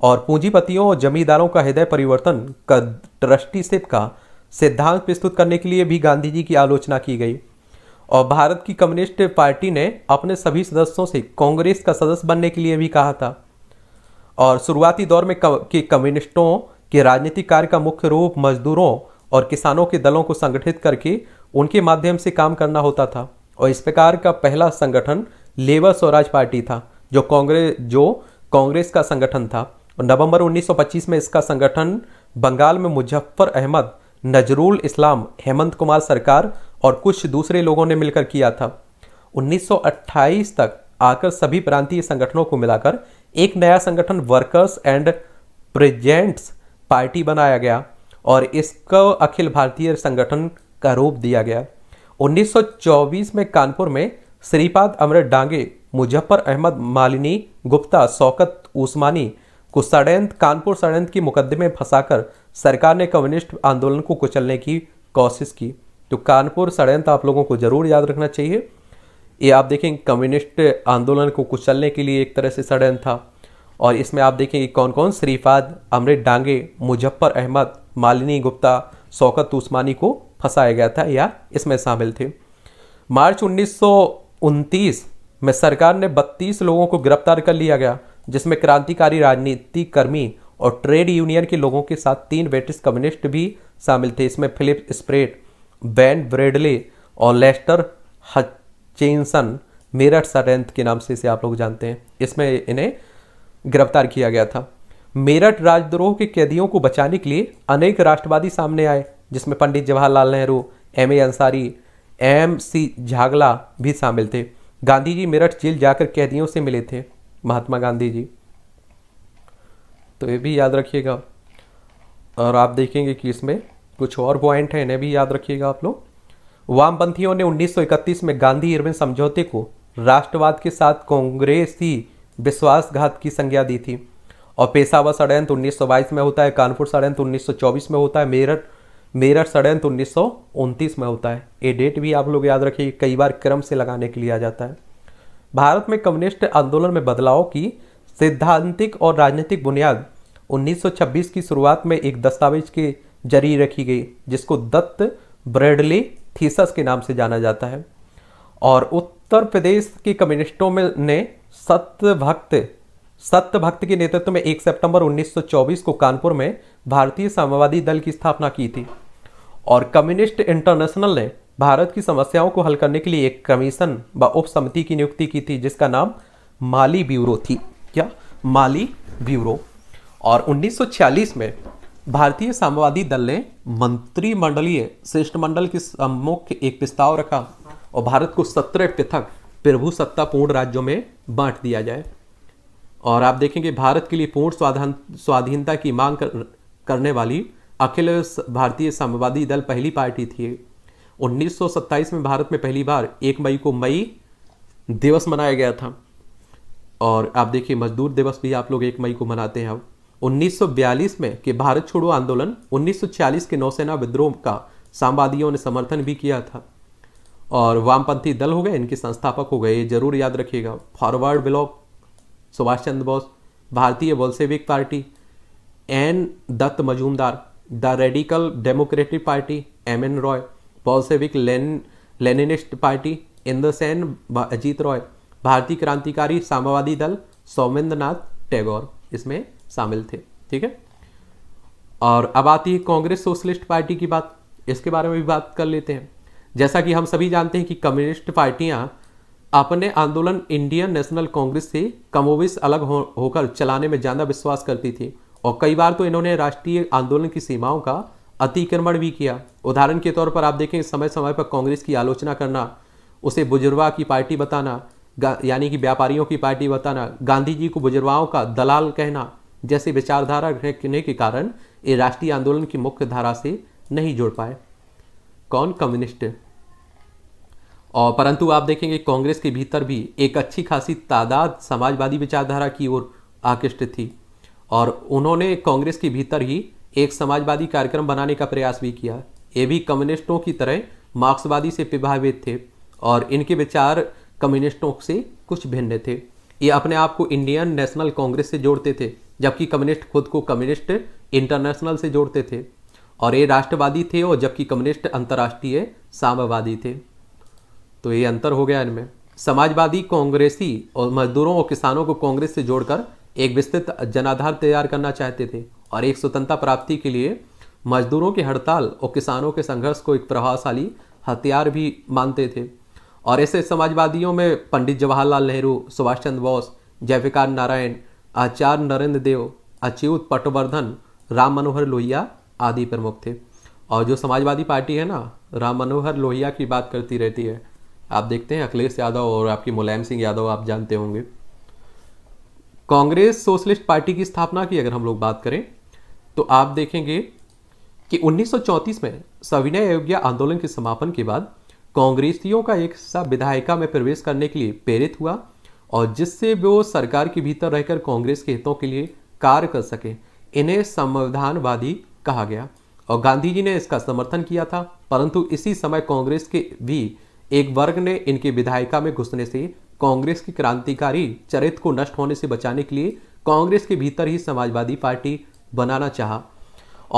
और पूंजीपतियों और जमींदारों का हृदय परिवर्तन का ट्रस्टीशिप का सिद्धांत प्रस्तुत करने के लिए भी गांधी जी की आलोचना की गई और भारत की कम्युनिस्ट पार्टी ने अपने सभी सदस्यों से कांग्रेस का सदस्य बनने के लिए भी कहा था और शुरुआती दौर में के कम्युनिस्टों के राजनीतिक कार्य का मुख्य रूप मजदूरों और किसानों के दलों को संगठित करके उनके माध्यम से काम करना होता था और इस प्रकार का पहला संगठन लेबर स्वराज पार्टी था जो कांग्रेस जो कांग्रेस का संगठन था और नवंबर 1925 में इसका संगठन बंगाल में मुजफ्फर अहमद नजरुल इस्लाम हेमंत कुमार सरकार और कुछ दूसरे लोगों ने मिलकर किया था 1928 तक आकर सभी प्रांतीय संगठनों को मिलाकर एक नया संगठन वर्कर्स एंड प्रेजेंट्स पार्टी बनाया गया और इसको अखिल भारतीय संगठन का रूप दिया गया 1924 में कानपुर में श्रीपाद अमृत डांगे मुजफ्फर अहमद मालिनी गुप्ता शौकत उस्मानी को षडयंत्र कानपुर षडयंत्र के मुकदमे में फंसाकर सरकार ने कम्युनिस्ट आंदोलन को कुचलने की कोशिश की तो कानपुर षडयंत्र आप लोगों को ज़रूर याद रखना चाहिए ये आप देखें कम्युनिस्ट आंदोलन को कुचलने के लिए एक तरह से षडयंत्र था और इसमें आप देखेंगे कौन कौन श्रीफाद अमृत डांगे मुजफ्फर अहमद मालिनी गुप्ता शौकत उस्मानी को फंसाया गया था या इसमें शामिल थे मार्च उन्नीस उनतीस में सरकार ने 32 लोगों को गिरफ्तार कर लिया गया जिसमें क्रांतिकारी राजनीति कर्मी और ट्रेड यूनियन के लोगों के साथ तीन ब्रिटिश कम्युनिस्ट भी शामिल थे इसमें फिलिप स्प्रेट बैन ब्रेडले और लेस्टर हचेंसन मेरठ सरेंथ के नाम से इसे आप लोग जानते हैं इसमें इन्हें गिरफ्तार किया गया था मेरठ राजद्रोह के कैदियों को बचाने के लिए अनेक राष्ट्रवादी सामने आए जिसमें Pandit Jawaharlal Nehru M A Ansari M C Chagla भी शामिल थे गांधी जी मेरठ जेल जाकर कैदियों से मिले थे महात्मा गांधी जी तो ये भी याद रखिएगा और आप देखेंगे कि इसमें कुछ और पॉइंट है इन्हें भी याद रखिएगा आप लोग वामपंथियों ने 1931 में गांधी इरविन समझौते को राष्ट्रवाद के साथ कांग्रेसी विश्वासघात की संज्ञा दी थी और पेशावर षडयंत्र उन्नीस में होता है कानपुर षडयंत्र उन्नीस में होता है मेरठ मेरा षडयंत्र तो उन्नीस में होता है ये डेट भी आप लोग याद रखिए कई बार क्रम से लगाने के लिए आ जाता है भारत में कम्युनिस्ट आंदोलन में बदलाव की सिद्धांतिक और राजनीतिक बुनियाद 1926 की शुरुआत में एक दस्तावेज के जरिए रखी गई जिसको दत्त ब्रेडली थीसस के नाम से जाना जाता है और उत्तर प्रदेश के कम्युनिस्टों में ने सत्य भक्त सत्य भक्त के नेतृत्व में 1 सितंबर 1924 को कानपुर में भारतीय साम्यवादी दल की स्थापना की थी और कम्युनिस्ट इंटरनेशनल ने भारत की समस्याओं को हल करने के लिए एक कमीशन व उप समिति की नियुक्ति की थी जिसका नाम माली ब्यूरो थी क्या माली ब्यूरो और 1946 में भारतीय साम्यवादी दल ने मंत्रिमंडलीय शिष्टमंडल के सम्मुख एक प्रस्ताव रखा और भारत को सत्रह पृथक प्रभु सत्तापूर्ण राज्यों में बांट दिया जाए और आप देखेंगे भारत के लिए पूर्ण स्वाधान स्वाधीनता की मांग कर, करने वाली अखिल भारतीय साम्यवादी दल पहली पार्टी थी 1927 में भारत में पहली बार एक मई को मई दिवस मनाया गया था और आप देखिए मजदूर दिवस भी आप लोग एक मई को मनाते हैं अब 1942 में कि भारत छोड़ो आंदोलन उन्नीस के नौसेना विद्रोह का साम्यवादियों ने समर्थन भी किया था और वामपंथी दल हो गए इनके संस्थापक हो गए ये जरूर याद रखिएगा फॉरवर्ड ब्लॉक सुभाष चंद्र बोस भारतीय Bolshevik party N Dutt Majumdar the radical democratic party M N Roy Bolshevik लेन लेनिनिस्ट पार्टी इंद्र सेन अजीत रॉय भारतीय क्रांतिकारी साम्यवादी दल सौमेंद्र नाथ टैगोर इसमें शामिल थे ठीक है और अब आती है कांग्रेस सोशलिस्ट पार्टी की बात इसके बारे में भी बात कर लेते हैं जैसा कि हम सभी जानते हैं कि कम्युनिस्ट पार्टियां अपने आंदोलन इंडियन नेशनल कांग्रेस से कमोवेश अलग हो, होकर चलाने में ज़्यादा विश्वास करती थी और कई बार तो इन्होंने राष्ट्रीय आंदोलन की सीमाओं का अतिक्रमण भी किया उदाहरण के तौर पर आप देखें समय समय पर कांग्रेस की आलोचना करना उसे बुजुर्वा की पार्टी बताना यानी कि व्यापारियों की पार्टी बताना गांधी जी को बुजुर्वाओं का दलाल कहना जैसे विचारधारा रखने के कारण ये राष्ट्रीय आंदोलन की मुख्य धारा से नहीं जुड़ पाए कौन कम्युनिस्ट और परंतु आप देखेंगे कांग्रेस के भीतर भी एक अच्छी खासी तादाद समाजवादी विचारधारा की ओर आकृष्ट थी और उन्होंने कांग्रेस के भीतर ही एक समाजवादी कार्यक्रम बनाने का प्रयास भी किया ये भी कम्युनिस्टों की तरह मार्क्सवादी से प्रभावित थे और इनके विचार कम्युनिस्टों से कुछ भिन्न थे ये अपने आप को इंडियन नेशनल कांग्रेस से जोड़ते थे जबकि कम्युनिस्ट खुद को कम्युनिस्ट इंटरनेशनल से जोड़ते थे और ये राष्ट्रवादी थे और जबकि कम्युनिस्ट अंतर्राष्ट्रीय साम्यवादी थे तो ये अंतर हो गया इनमें समाजवादी कांग्रेसी और मजदूरों और किसानों को कांग्रेस से जोड़कर एक विस्तृत जनाधार तैयार करना चाहते थे और एक स्वतंत्रता प्राप्ति के लिए मजदूरों की हड़ताल और किसानों के संघर्ष को एक प्रभावशाली हथियार भी मानते थे और ऐसे समाजवादियों में पंडित जवाहरलाल नेहरू सुभाष चंद्र बोस जयविकार नारायण आचार्य नरेंद्र देव अच्युत पटवर्धन राम मनोहर लोहिया आदि प्रमुख थे और जो समाजवादी पार्टी है ना राम मनोहर लोहिया की बात करती रहती है आप देखते हैं अखिलेश यादव और आपके मुलायम सिंह यादव आप जानते होंगे कांग्रेस सोशलिस्ट पार्टी की स्थापना की अगर हम लोग बात करें तो आप देखेंगे कि 1934 में सविनय अयोग्या आंदोलन के समापन के बाद कांग्रेसियों का एक हिस्सा विधायिका में प्रवेश करने के लिए प्रेरित हुआ और जिससे वो सरकार के भीतर रहकर कांग्रेस के हितों के लिए कार्य कर सके इन्हें संविधानवादी कहा गया और गांधी जी ने इसका समर्थन किया था परंतु इसी समय कांग्रेस के भी एक वर्ग ने इनकी विधायिका में घुसने से कांग्रेस की क्रांतिकारी चरित्र को नष्ट होने से बचाने के लिए कांग्रेस के भीतर ही समाजवादी पार्टी बनाना चाहा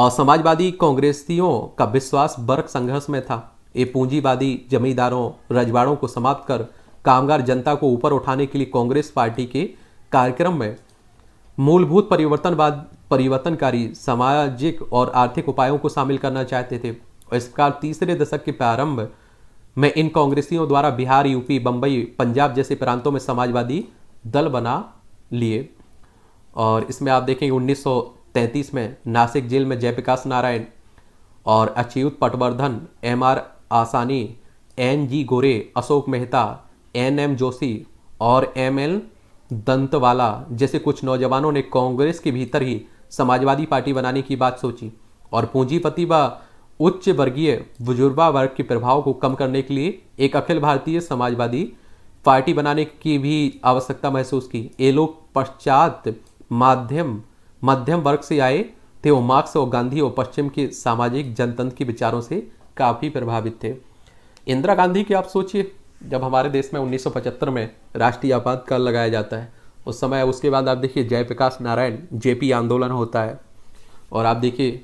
और समाजवादी कांग्रेसियों का विश्वास वर्ग संघर्ष में था ये पूंजीवादी जमींदारों रजवाड़ों को समाप्त कर कामगार जनता को ऊपर उठाने के लिए कांग्रेस पार्टी के कार्यक्रम में मूलभूत परिवर्तनवाद परिवर्तनकारी सामाजिक और आर्थिक उपायों को शामिल करना चाहते थे और इस प्रकार तीसरे दशक के प्रारंभ मैं इन कांग्रेसियों द्वारा बिहार यूपी बम्बई पंजाब जैसे प्रांतों में समाजवादी दल बना लिए और इसमें आप देखेंगे 1933 में नासिक जेल में जयप्रकाश नारायण और अच्युत पटवर्धन एम आर आसानी N G Gore Ashok Mehta N M Joshi और एम एल दंतवाला जैसे कुछ नौजवानों ने कांग्रेस के भीतर ही समाजवादी पार्टी बनाने की बात सोची और पूंजीपति व उच्च वर्गीय बुजुर्बा वर्ग के प्रभाव को कम करने के लिए एक अखिल भारतीय समाजवादी पार्टी बनाने की भी आवश्यकता महसूस की ये लोग पश्चात माध्यम मध्यम वर्ग से आए थे वो मार्क्स और गांधी और पश्चिम के सामाजिक जनतंत्र के विचारों से काफ़ी प्रभावित थे इंदिरा गांधी की आप सोचिए जब हमारे देश में 1975 में राष्ट्रीय आपातकाल लगाया जाता है उस समय उसके बाद आप देखिए जयप्रकाश नारायण जेपी आंदोलन होता है और आप देखिए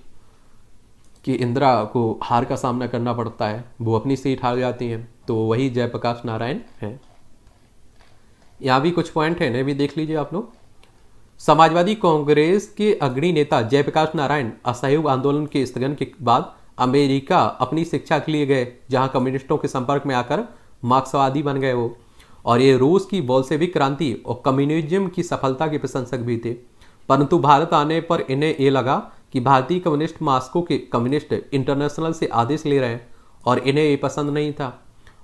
कि इंदिरा को हार का सामना करना पड़ता है वो अपनी सीट हार जाती हैं तो वही जयप्रकाश नारायण है यहाँ भी कुछ पॉइंट है भी देख लीजिए आप लोग समाजवादी कांग्रेस के अग्रणी नेता जयप्रकाश नारायण असहयोग आंदोलन के स्थगन के बाद अमेरिका अपनी शिक्षा के लिए गए जहां कम्युनिस्टों के संपर्क में आकर मार्क्सवादी बन गए वो और ये रूस की बोल्सेविक क्रांति और कम्युनिज्म की सफलता के प्रशंसक भी थे परंतु भारत आने पर इन्हें ये लगा कि भारतीय कम्युनिस्ट मास्को के कम्युनिस्ट इंटरनेशनल से आदेश ले रहे हैं और इन्हें ये पसंद नहीं था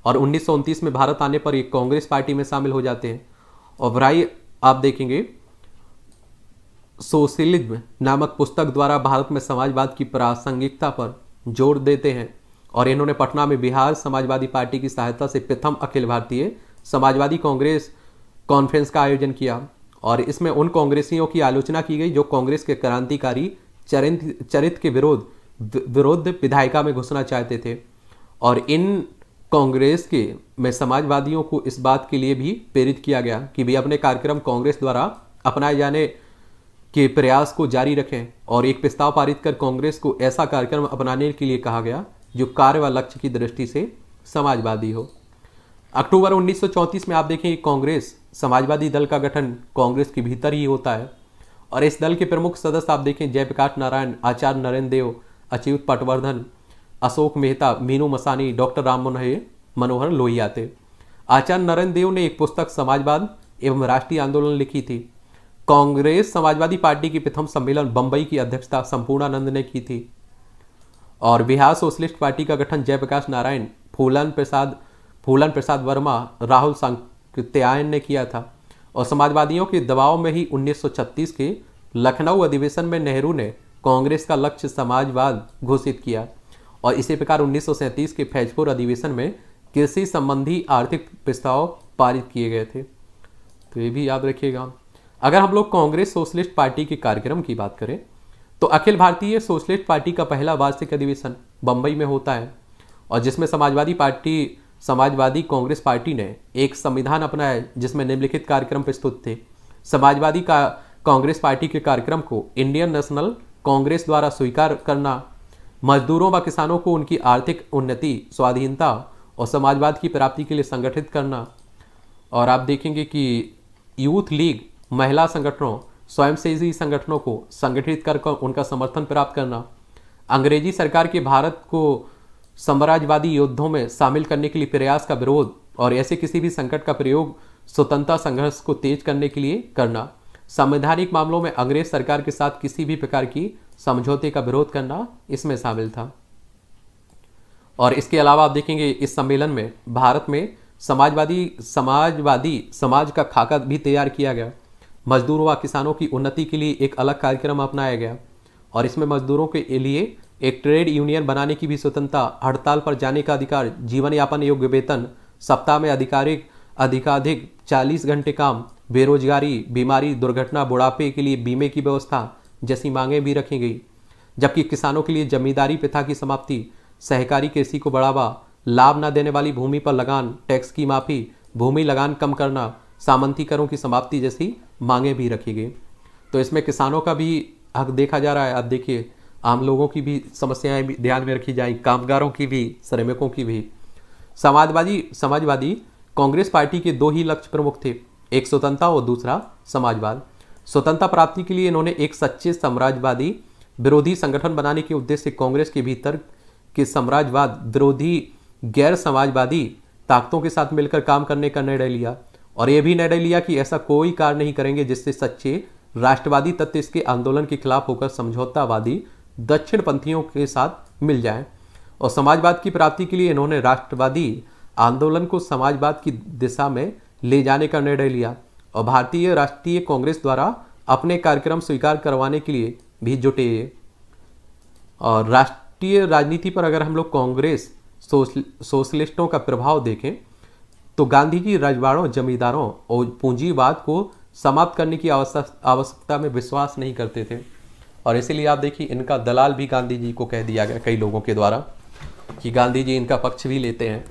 और उन्नीस में भारत आने पर ये कांग्रेस पार्टी में शामिल हो जाते हैं और वराई आप देखेंगे सोशलिज्म नामक पुस्तक द्वारा भारत में समाजवाद की प्रासंगिकता पर जोर देते हैं और इन्होंने पटना में बिहार समाजवादी पार्टी की सहायता से प्रथम अखिल भारतीय समाजवादी कांग्रेस कॉन्फ्रेंस का आयोजन किया और इसमें उन कांग्रेसियों की आलोचना की गई जो कांग्रेस के क्रांतिकारी चरित चरित के विरोध विरोध विधायिका में घुसना चाहते थे और इन कांग्रेस के में समाजवादियों को इस बात के लिए भी प्रेरित किया गया कि वे अपने कार्यक्रम कांग्रेस द्वारा अपनाए जाने के प्रयास को जारी रखें और एक प्रस्ताव पारित कर कांग्रेस को ऐसा कार्यक्रम अपनाने के लिए कहा गया जो कार्य व लक्ष्य की दृष्टि से समाजवादी हो अक्टूबर 1934 में आप देखें कांग्रेस समाजवादी दल का गठन कांग्रेस के भीतर ही होता है और इस दल के प्रमुख सदस्य आप देखें जयप्रकाश नारायण आचार्य नरेंद्र देव अच्युत पटवर्धन अशोक मेहता मीनू मसानी डॉक्टर राम मनोहर लोहिया थे आचार्य नरेंद्र देव ने एक पुस्तक समाजवाद एवं राष्ट्रीय आंदोलन लिखी थी कांग्रेस समाजवादी पार्टी की प्रथम सम्मेलन बंबई की अध्यक्षता संपूर्णानंद ने की थी और बिहार सोशलिस्ट पार्टी का गठन जयप्रकाश नारायण फूलन प्रसाद फूलन प्रसाद वर्मा राहुल सांकृत्यायन ने किया था और समाजवादियों के दबाव में ही 1936 के लखनऊ अधिवेशन में नेहरू ने कांग्रेस का लक्ष्य समाजवाद घोषित किया और इसी प्रकार 1937 के फैजपुर अधिवेशन में कृषि संबंधी आर्थिक प्रस्ताव पारित किए गए थे तो ये भी याद रखिएगा अगर हम लोग कांग्रेस सोशलिस्ट पार्टी के कार्यक्रम की बात करें तो अखिल भारतीय सोशलिस्ट पार्टी का पहला वार्षिक अधिवेशन बम्बई में होता है और जिसमें समाजवादी पार्टी समाजवादी कांग्रेस पार्टी ने एक संविधान अपनाया जिसमें निम्नलिखित कार्यक्रम प्रस्तुत थे समाजवादी का कांग्रेस पार्टी के कार्यक्रम को इंडियन नेशनल कांग्रेस द्वारा स्वीकार करना मजदूरों व किसानों को उनकी आर्थिक उन्नति स्वाधीनता और समाजवाद की प्राप्ति के लिए संगठित करना और आप देखेंगे कि यूथ लीग महिला संगठनों स्वयंसेवी संगठनों को संगठित कर उनका समर्थन प्राप्त करना अंग्रेजी सरकार के भारत को साम्राज्यवादी योद्धों में शामिल करने के लिए प्रयास का विरोध और ऐसे किसी भी संकट का प्रयोग स्वतंत्रता संघर्ष को तेज करने के लिए करना संवैधानिक मामलों में अंग्रेज सरकार के साथ किसी भी प्रकार की समझौते का विरोध करना इसमें शामिल था और इसके अलावा आप देखेंगे इस सम्मेलन में भारत में समाजवादी समाजवादी समाज का खाका भी तैयार किया गया मजदूरों व किसानों की उन्नति के लिए एक अलग कार्यक्रम अपनाया गया और इसमें मजदूरों के लिए एक ट्रेड यूनियन बनाने की भी स्वतंत्रता हड़ताल पर जाने का अधिकार जीवन यापन योग्य वेतन सप्ताह में आधिकारिक अधिकाधिक 40 घंटे काम बेरोजगारी बीमारी दुर्घटना बुढ़ापे के लिए बीमे की व्यवस्था जैसी मांगें भी रखी गई जबकि किसानों के लिए जमींदारी प्रथा की समाप्ति सहकारी कृषि को बढ़ावा लाभ न देने वाली भूमि पर लगान टैक्स की माफ़ी भूमि लगान कम करना सामंतिकरों की समाप्ति जैसी मांगें भी रखी गई तो इसमें किसानों का भी हक देखा जा रहा है आप देखिए आम लोगों की भी समस्याएं भी ध्यान में रखी जाएं कामगारों की भी श्रमिकों की भी समाजवादी समाजवादी कांग्रेस पार्टी के दो ही लक्ष्य प्रमुख थे एक स्वतंत्रता और दूसरा समाजवाद स्वतंत्रता प्राप्ति के लिए इन्होंने एक सच्चे साम्राज्यवादी विरोधी संगठन बनाने के उद्देश्य से कांग्रेस के भीतर के साम्राज्यवाद विरोधी गैर समाजवादी ताकतों के साथ मिलकर काम करने का निर्णय लिया और यह भी निर्णय लिया कि ऐसा कोई कार्य नहीं करेंगे जिससे सच्चे राष्ट्रवादी तत्व इसके आंदोलन के खिलाफ होकर समझौतावादी दक्षिण पंथियों के साथ मिल जाएं और समाजवाद की प्राप्ति के लिए इन्होंने राष्ट्रवादी आंदोलन को समाजवाद की दिशा में ले जाने का निर्णय लिया और भारतीय राष्ट्रीय कांग्रेस द्वारा अपने कार्यक्रम स्वीकार करवाने के लिए भी जुटे और राष्ट्रीय राजनीति पर अगर हम लोग कांग्रेस सोशलिस्टों का प्रभाव देखें तो गांधी जी रजवाड़ों जमींदारों और पूंजीवाद को समाप्त करने की आवश्यकता में विश्वास नहीं करते थे और इसीलिए आप देखिए इनका दलाल भी गांधी जी को कह दिया गया कई लोगों के द्वारा कि गांधी जी इनका पक्ष भी लेते हैं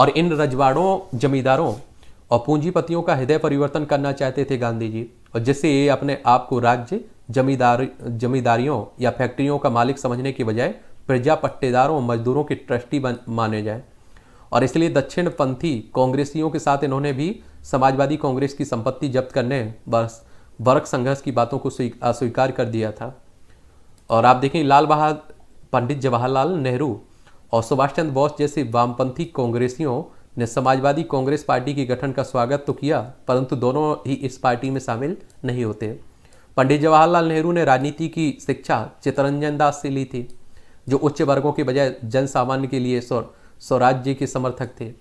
और इन रजवाड़ों जमींदारों और पूंजीपतियों का हृदय परिवर्तन करना चाहते थे गांधी जी और जिससे ये अपने आप को राज्य जमींदार जमींदारियों या फैक्ट्रियों का मालिक समझने के बजाय प्रजा पट्टेदारों और मजदूरों के ट्रस्टी बन, माने जाए और इसलिए दक्षिणपंथी कांग्रेसियों के साथ इन्होंने भी समाजवादी कांग्रेस की संपत्ति जब्त करने बस वर्ग संघर्ष की बातों को अस्वीकार कर दिया था और आप देखें लाल बहादुर पंडित जवाहरलाल नेहरू और सुभाष चंद्र बोस जैसे वामपंथी कांग्रेसियों ने समाजवादी कांग्रेस पार्टी के गठन का स्वागत तो किया परंतु दोनों ही इस पार्टी में शामिल नहीं होते पंडित जवाहरलाल नेहरू ने राजनीति की शिक्षा चितरंजन दास से ली थी जो उच्च वर्गों के बजाय जन सामान्य के लिए स्वराज्य के समर्थक थे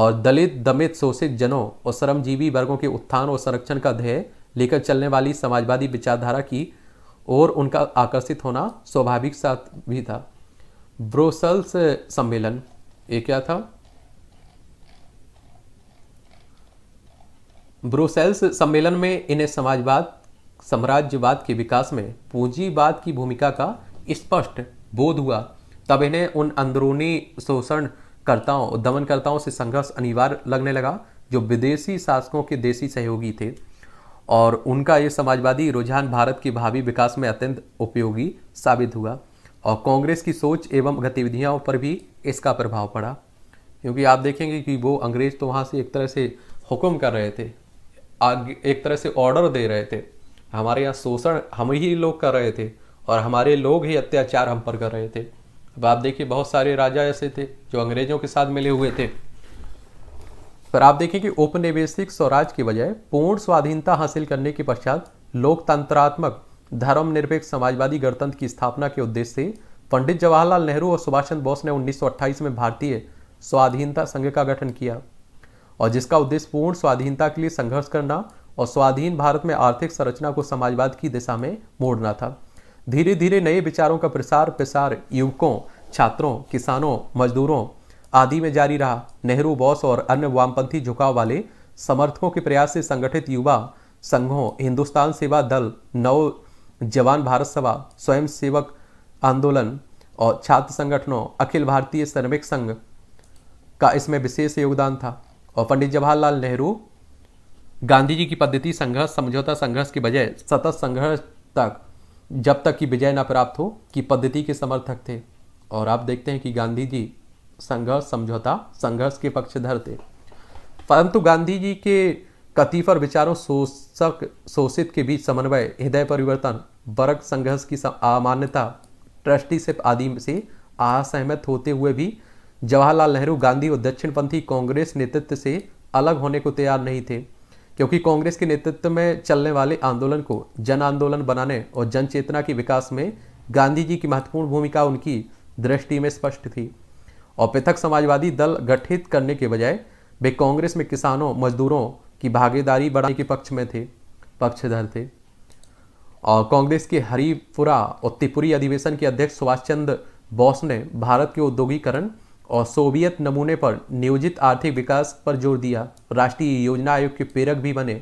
और दलित दमित शोषित जनों और श्रमजीवी वर्गों के उत्थान और संरक्षण का ध्येय लेकर चलने वाली समाजवादी विचारधारा की ओर उनका आकर्षित होना स्वाभाविक साथ भी था ब्रोसल्स सम्मेलन ये क्या था ब्रोसेल्स सम्मेलन में इन्हें समाजवाद साम्राज्यवाद के विकास में पूंजीवाद की भूमिका का स्पष्ट बोध हुआ तब इन्हें उन अंदरूनी शोषणकर्ताओं दमनकर्ताओं से संघर्ष अनिवार्य लगने लगा जो विदेशी शासकों के देसी सहयोगी थे और उनका ये समाजवादी रुझान भारत की भावी विकास में अत्यंत उपयोगी साबित हुआ और कांग्रेस की सोच एवं गतिविधियों पर भी इसका प्रभाव पड़ा क्योंकि आप देखेंगे कि वो अंग्रेज तो वहाँ से एक तरह से हुक्म कर रहे थे आगे एक तरह से ऑर्डर दे रहे थे हमारे यहाँ शोषण हम ही लोग कर रहे थे और हमारे लोग ही अत्याचार हम पर कर रहे थे अब आप देखिए बहुत सारे राजा ऐसे थे जो अंग्रेजों के साथ मिले हुए थे पर आप देखें कि औपनिवेशिक स्वराज की बजाय पूर्ण स्वाधीनता हासिल करने के पश्चात लोकतंत्रात्मक धर्मनिरपेक्ष समाजवादी गणतंत्र की स्थापना के उद्देश्य से पंडित जवाहरलाल नेहरू और सुभाष चंद्र बोस ने 1928 में भारतीय स्वाधीनता संघ का गठन किया और जिसका उद्देश्य पूर्ण स्वाधीनता के लिए संघर्ष करना और स्वाधीन भारत में आर्थिक संरचना को समाजवाद की दिशा में मोड़ना था धीरे धीरे नए विचारों का प्रसार प्रसार युवकों छात्रों किसानों मजदूरों आदि में जारी रहा नेहरू बॉस और अन्य वामपंथी झुकाव वाले समर्थकों के प्रयास से संगठित युवा संघों हिंदुस्तान सेवा दल नव जवान भारत सभा स्वयं सेवक आंदोलन और छात्र संगठनों अखिल भारतीय श्रमिक संघ का इसमें विशेष योगदान था और पंडित जवाहरलाल नेहरू गांधी जी की पद्धति संघर्ष समझौता संघर्ष के बजाय सतत संघर्ष तक जब तक कि विजय न प्राप्त हो की पद्धति के समर्थक थे और आप देखते हैं कि गांधी जी संघर्ष समझौता संघर्ष के पक्षधर थे परंतु गांधी जी के कतीफ और विचारों शोषक शोषित के बीच समन्वय हृदय परिवर्तन वर्ग संघर्ष की अमान्यता ट्रस्टीशिप आदि से असहमत होते हुए भी जवाहरलाल नेहरू गांधी और दक्षिणपंथी कांग्रेस नेतृत्व से अलग होने को तैयार नहीं थे क्योंकि कांग्रेस के नेतृत्व में चलने वाले आंदोलन को जन आंदोलन बनाने और जन चेतना के विकास में गांधी जी की महत्वपूर्ण भूमिका उनकी दृष्टि में स्पष्ट थी और पृथक समाजवादी दल गठित करने के बजाय वे कांग्रेस में किसानों मजदूरों की भागीदारी बढ़ाने के पक्ष में थे पक्षधर थे और कांग्रेस के हरिपुरा और त्रिपुरी अधिवेशन के अध्यक्ष सुभाष चंद्र बोस ने भारत के औद्योगिकरण और सोवियत नमूने पर नियोजित आर्थिक विकास पर जोर दिया राष्ट्रीय योजना आयोग के प्रेरक भी बने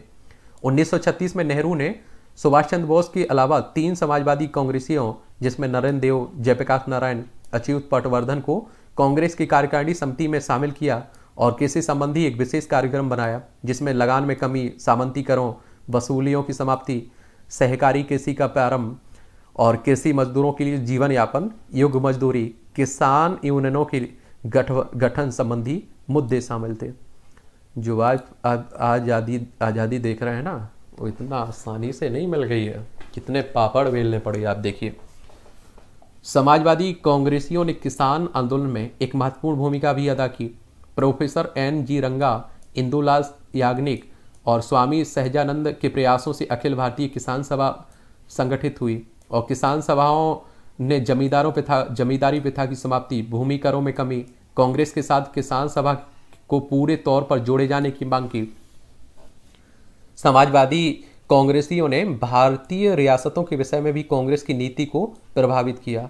1936 में नेहरू ने सुभाष चंद्र बोस के अलावा तीन समाजवादी कांग्रेसियों जिसमें नरेंद्र देव जयप्रकाश नारायण अच्युत पटवर्धन को कांग्रेस की कार्यकारिणी समिति में शामिल किया और कृषि संबंधी एक विशेष कार्यक्रम बनाया जिसमें लगान में कमी सामंती करों वसूलियों की समाप्ति सहकारी कृषि का प्रारंभ और कृषि मजदूरों के लिए जीवन यापन युग मजदूरी किसान यूनियनों के गठ गठन संबंधी मुद्दे शामिल थे जो आज आज़ादी आज़ादी देख रहे हैं ना वो इतना आसानी से नहीं मिल गई है कितने पापड़ बेलने पड़े आप देखिए समाजवादी कांग्रेसियों ने किसान आंदोलन में एक महत्वपूर्ण भूमिका भी अदा की प्रोफेसर एन जी रंगा इंदुलाल याग्निक और स्वामी सहजानंद के प्रयासों से अखिल भारतीय किसान सभा संगठित हुई और किसान सभाओं ने जमींदारों प्रथा जमींदारी प्रथा की समाप्ति भूमि करों में कमी कांग्रेस के साथ किसान सभा को पूरे तौर पर जोड़े जाने की मांग की समाजवादी कांग्रेसियों ने भारतीय रियासतों के विषय में भी कांग्रेस की नीति को प्रभावित किया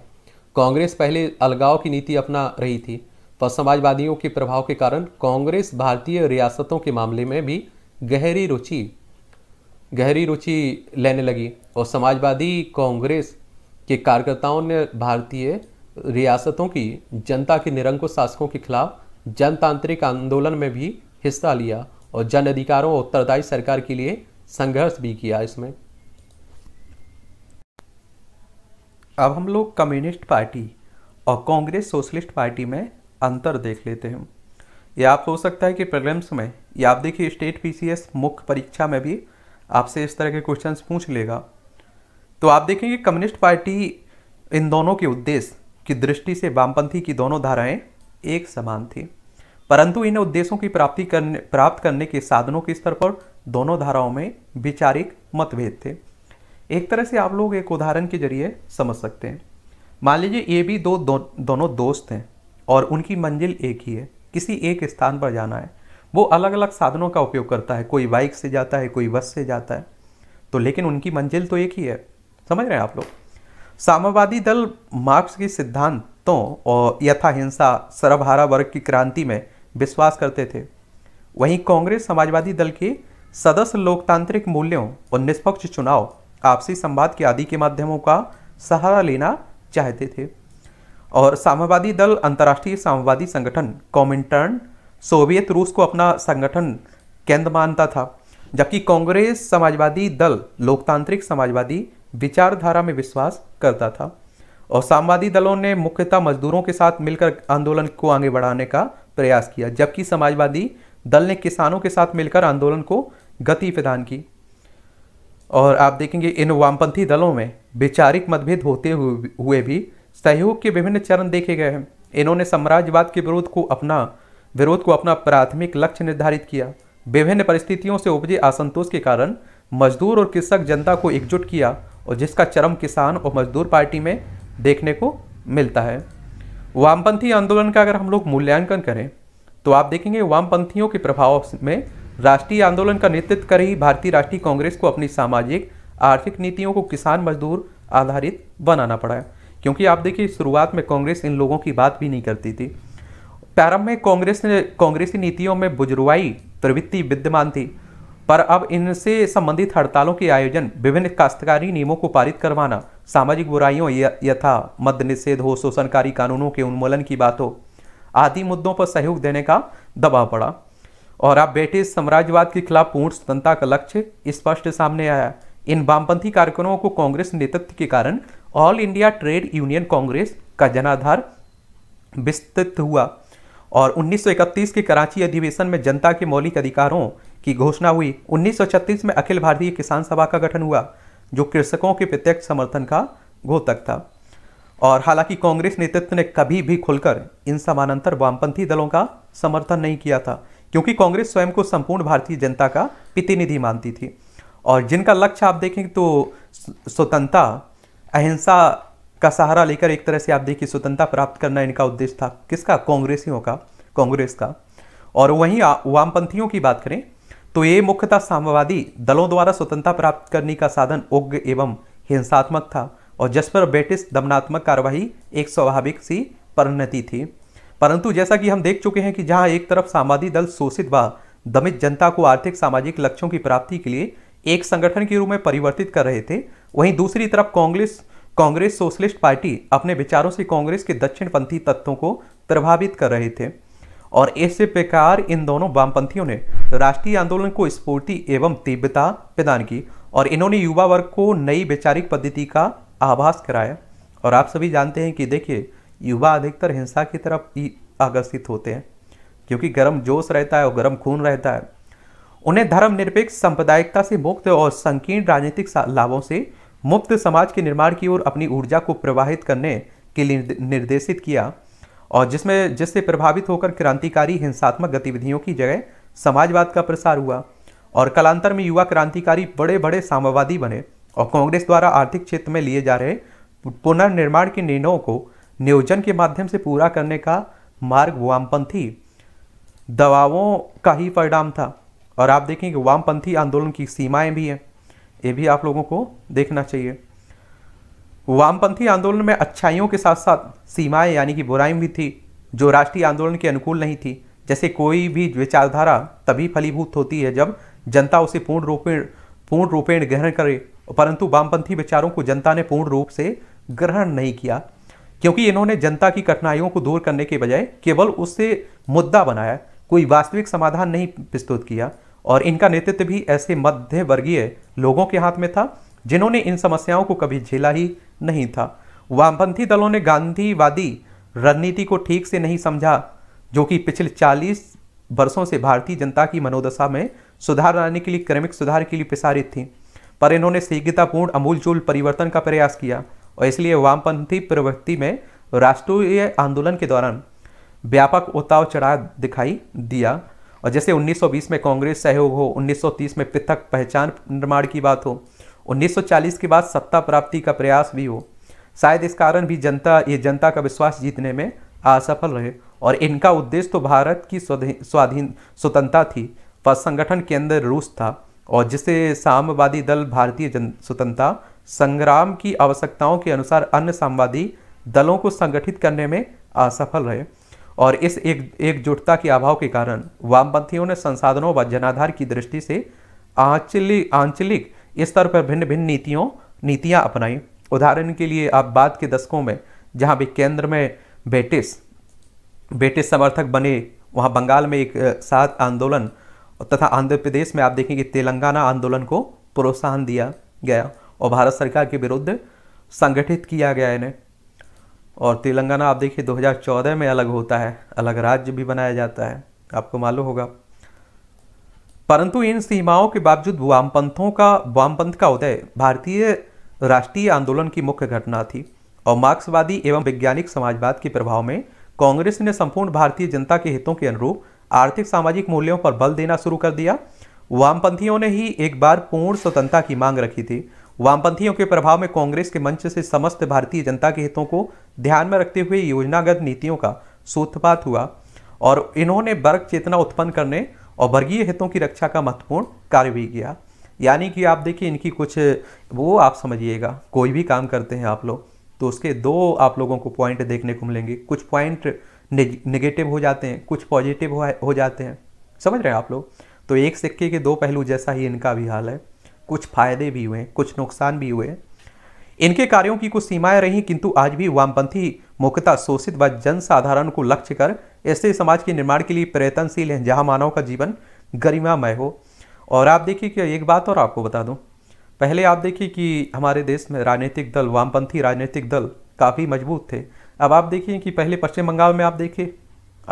कांग्रेस पहले अलगाव की नीति अपना रही थी पर तो समाजवादियों के प्रभाव के कारण कांग्रेस भारतीय रियासतों के मामले में भी गहरी रुचि गहरी रुचि लेने लगी और समाजवादी कांग्रेस के कार्यकर्ताओं ने भारतीय रियासतों की जनता के निरंकुश शासकों के खिलाफ जनतांत्रिक आंदोलन में भी हिस्सा लिया और जन अधिकारों और उत्तरदायी सरकार के लिए संघर्ष भी किया इसमें अब हम लोग कम्युनिस्ट पार्टी और कांग्रेस सोशलिस्ट पार्टी में अंतर देख लेते हैं यह आप हो सकता है कि प्रोग्राम्स में या आप देखिए स्टेट पीसीएस मुख्य परीक्षा में भी आपसे इस तरह के क्वेश्चन पूछ लेगा तो आप देखेंगे कम्युनिस्ट पार्टी इन दोनों के उद्देश्य की दृष्टि से वामपंथी की दोनों धाराएं एक समान थी परंतु इन उद्देश्यों की प्राप्ति करने प्राप्त करने के साधनों के स्तर पर दोनों धाराओं में विचारिक मतभेद थे एक तरह से आप लोग एक उदाहरण के जरिए समझ सकते हैं मान लीजिए ये भी दो, दो दोनों दोस्त हैं और उनकी मंजिल एक ही है किसी एक स्थान पर जाना है वो अलग अलग साधनों का उपयोग करता है कोई बाइक से जाता है कोई बस से जाता है तो लेकिन उनकी मंजिल तो एक ही है समझ रहे हैं आप लोग साम्यवादी दल मार्क्स के सिद्धांतों और यथाहिंसा सरभारा वर्ग की क्रांति में विश्वास करते थे वहीं कांग्रेस समाजवादी दल के सदस्य लोकतांत्रिक मूल्यों और निष्पक्ष चुनाव आपसी संवाद के आदि के माध्यमों का सहारा लेना चाहते थे और साम्यवादी दल अंतर्राष्ट्रीय साम्यवादी संगठन कॉमिंटर्न सोवियत रूस को अपना संगठन केंद्र मानता था जबकि कांग्रेस समाजवादी दल लोकतांत्रिक समाजवादी विचारधारा में विश्वास करता था और साम्यवादी दलों ने मुख्यतः मजदूरों के साथ मिलकर आंदोलन को आगे बढ़ाने का प्रयास किया जबकि समाजवादी दल ने किसानों के साथ मिलकर आंदोलन को गति प्रदान की और आप देखेंगे इन वामपंथी दलों में वैचारिक मतभेद होते हुए भी सहयोग के विभिन्न चरण देखे गए हैं इन्होंने साम्राज्यवाद के विरोध को अपना विरोध को अपना प्राथमिक लक्ष्य निर्धारित किया विभिन्न परिस्थितियों से उपजे असंतोष के कारण मजदूर और कृषक जनता को एकजुट किया और जिसका चरम किसान और मजदूर पार्टी में देखने को मिलता है वामपंथी आंदोलन का अगर हम लोग मूल्यांकन करें तो आप देखेंगे वामपंथियों के प्रभाव में राष्ट्रीय आंदोलन का नेतृत्व कर रही भारतीय राष्ट्रीय कांग्रेस को अपनी सामाजिक आर्थिक नीतियों को किसान मजदूर आधारित बनाना पड़ा क्योंकि आप देखिए शुरुआत में कांग्रेस इन लोगों की बात भी नहीं करती थी प्रारंभ में कांग्रेस ने कांग्रेसी नीतियों में बुजुर्वाई प्रवृत्ति विद्यमान थी पर अब इनसे संबंधित हड़तालों के आयोजन विभिन्न काश्तकारी नियमों को पारित करवाना सामाजिक बुराइयों यथा मद्य निषेध हो शोषणकारी कानूनों के उन्मूलन की बात हो आदि मुद्दों पर सहयोग देने का दबाव पड़ा और आप बेटे साम्राज्यवाद के खिलाफ पूर्ण स्वतंत्रता का लक्ष्य स्पष्ट सामने आया इन वामपंथी कार्यक्रमों को कांग्रेस नेतृत्व के कारण All India Trade Union Congress का जनाधार विस्तृत हुआ और 1931 के कराची अधिवेशन में जनता के मौलिक अधिकारों की घोषणा हुई 1936 में अखिल भारतीय किसान सभा का गठन हुआ जो कृषकों के प्रत्यक्ष समर्थन का घोतक था और हालांकि कांग्रेस नेतृत्व ने कभी भी खुलकर इन समानांतर वामपंथी दलों का समर्थन नहीं किया था क्योंकि कांग्रेस स्वयं को संपूर्ण भारतीय जनता का प्रतिनिधि मानती थी और जिनका लक्ष्य आप देखें तो स्वतंत्रता अहिंसा का सहारा लेकर एक तरह से आप देखिए स्वतंत्रता प्राप्त करना इनका उद्देश्य था किसका कांग्रेसियों का कांग्रेस का और वहीं वामपंथियों की बात करें तो ये मुख्यतः साम्यवादी दलों द्वारा स्वतंत्रता प्राप्त करने का साधन उग्र एवं हिंसात्मक था और जिस पर ब्रिटिश दमनात्मक कार्यवाही एक स्वाभाविक सी परिणति थी परंतु जैसा कि हम देख चुके हैं कि जहां एक तरफ सामाजिक दल शोषित व दमित जनता को आर्थिक सामाजिक लक्ष्यों की प्राप्ति के लिए एक संगठन के रूप में परिवर्तित कर रहे थे वहीं दूसरी तरफ कांग्रेस कांग्रेस सोशलिस्ट पार्टी अपने विचारों से कांग्रेस के दक्षिणपंथी तत्वों को प्रभावित कर रहे थे और ऐसे प्रकार इन दोनों वामपंथियों ने राष्ट्रीय आंदोलन को स्फूर्ति एवं तीव्रता प्रदान की और इन्होंने युवा वर्ग को नई वैचारिक पद्धति का आभास कराया और आप सभी जानते हैं कि देखिए युवा अधिकतर हिंसा की तरफ आकर्षित होते हैं क्योंकि गर्म जोश रहता है और गर्म खून रहता है उन्हें निरपेक्ष सांप्रदायिकता से मुक्त और संकीर्ण राजनीतिक लाभों से मुक्त समाज के निर्माण की ओर अपनी ऊर्जा को प्रवाहित करने के लिए निर्देशित किया और जिसमें जिससे प्रभावित होकर क्रांतिकारी हिंसात्मक गतिविधियों की जगह समाजवाद का प्रसार हुआ और कालांतर में युवा क्रांतिकारी बड़े बड़े साम्यवादी बने और कांग्रेस द्वारा आर्थिक क्षेत्र में लिए जा रहे पुनर्निर्माण के निर्णयों को नियोजन के माध्यम से पूरा करने का मार्ग वामपंथी दबावों का ही परिणाम था और आप देखें कि वामपंथी आंदोलन की सीमाएं भी हैं ये भी आप लोगों को देखना चाहिए वामपंथी आंदोलन में अच्छाइयों के साथ साथ सीमाएं यानी कि बुराई भी थी जो राष्ट्रीय आंदोलन के अनुकूल नहीं थी जैसे कोई भी विचारधारा तभी फलीभूत होती है जब जनता उसे पूर्ण रूपेण पूर्ण रूपेण ग्रहण करे परंतु वामपंथी विचारों को जनता ने पूर्ण रूप से ग्रहण नहीं किया क्योंकि इन्होंने जनता की कठिनाइयों को दूर करने के बजाय केवल उससे मुद्दा बनाया कोई वास्तविक समाधान नहीं प्रस्तुत किया और इनका नेतृत्व भी ऐसे मध्य वर्गीय लोगों के हाथ में था जिन्होंने इन समस्याओं को कभी झेला ही नहीं था वामपंथी दलों ने गांधीवादी रणनीति को ठीक से नहीं समझा जो कि पिछले चालीस वर्षों से भारतीय जनता की मनोदशा में सुधार लाने के लिए क्रमिक सुधार के लिए प्रसारित थी पर इन्होंने शीघ्रतापूर्ण अमूलचूल परिवर्तन का प्रयास किया और इसलिए वामपंथी प्रवृत्ति में राष्ट्रीय आंदोलन के दौरान व्यापक उताव चढ़ाव दिखाई दिया और जैसे 1920 में कांग्रेस सहयोग हो 1930 में पृथक पहचान निर्माण की बात हो 1940 के बाद सत्ता प्राप्ति का प्रयास भी हो शायद इस कारण भी जनता ये जनता का विश्वास जीतने में असफल रहे और इनका उद्देश्य तो भारत की स्वाधीन स्वतंत्रता थी पर संगठन के अंदर रूस था और जिसे साम्यवादी दल भारतीय जन स्वतंत्रता संग्राम की आवश्यकताओं के अनुसार अन्य संवादी दलों को संगठित करने में असफल रहे और इस एक एकजुटता के अभाव के कारण वामपंथियों ने संसाधनों व जनाधार की दृष्टि से आंचलिक आंचलिक स्तर पर भिन्न भिन्न नीतियों नीतियां अपनाई उदाहरण के लिए आप बाद के दशकों में जहां भी केंद्र में ब्रिटिश ब्रिटिश समर्थक बने वहां बंगाल में एक साथ आंदोलन तथा आंध्र प्रदेश में आप देखेंगे तेलंगाना आंदोलन को प्रोत्साहन दिया गया और भारत सरकार के विरुद्ध संगठित किया गया इन्हें और तेलंगाना आप देखिए 2014 में अलग होता है अलग राज्य भी बनाया जाता है आपको मालूम होगा परंतु इन सीमाओं के बावजूद वामपंथों का वामपंथ का उदय भारतीय राष्ट्रीय आंदोलन की मुख्य घटना थी और मार्क्सवादी एवं वैज्ञानिक समाजवाद के प्रभाव में कांग्रेस ने संपूर्ण भारतीय जनता के हितों के अनुरूप आर्थिक सामाजिक मूल्यों पर बल देना शुरू कर दिया वामपंथियों ने ही एक बार पूर्ण स्वतंत्रता की मांग रखी थी वामपंथियों के प्रभाव में कांग्रेस के मंच से समस्त भारतीय जनता के हितों को ध्यान में रखते हुए योजनागत नीतियों का सूत्रपात हुआ और इन्होंने वर्ग चेतना उत्पन्न करने और वर्गीय हितों की रक्षा का महत्वपूर्ण कार्य भी किया यानी कि आप देखिए इनकी कुछ वो आप समझिएगा कोई भी काम करते हैं आप लोग तो उसके दो आप लोगों को पॉइंट देखने को मिलेंगे कुछ पॉइंट नेगेटिव हो जाते हैं कुछ पॉजिटिव हो जाते हैं समझ रहे हैं आप लोग तो एक सिक्के के दो पहलू जैसा ही इनका भी हाल है कुछ फायदे भी हुए कुछ नुकसान भी हुए इनके कार्यों की कुछ सीमाएं रहीं किंतु आज भी वामपंथी मुख्यता शोषित व जनसाधारण को लक्ष्य कर ऐसे समाज के निर्माण के लिए प्रयत्नशील हैं जहां मानव का जीवन गरिमामय हो और आप देखिए कि एक बात और आपको बता दूं पहले आप देखिए कि हमारे देश में राजनीतिक दल वामपंथी राजनीतिक दल काफ़ी मजबूत थे अब आप देखिए कि पहले पश्चिम बंगाल में आप देखिए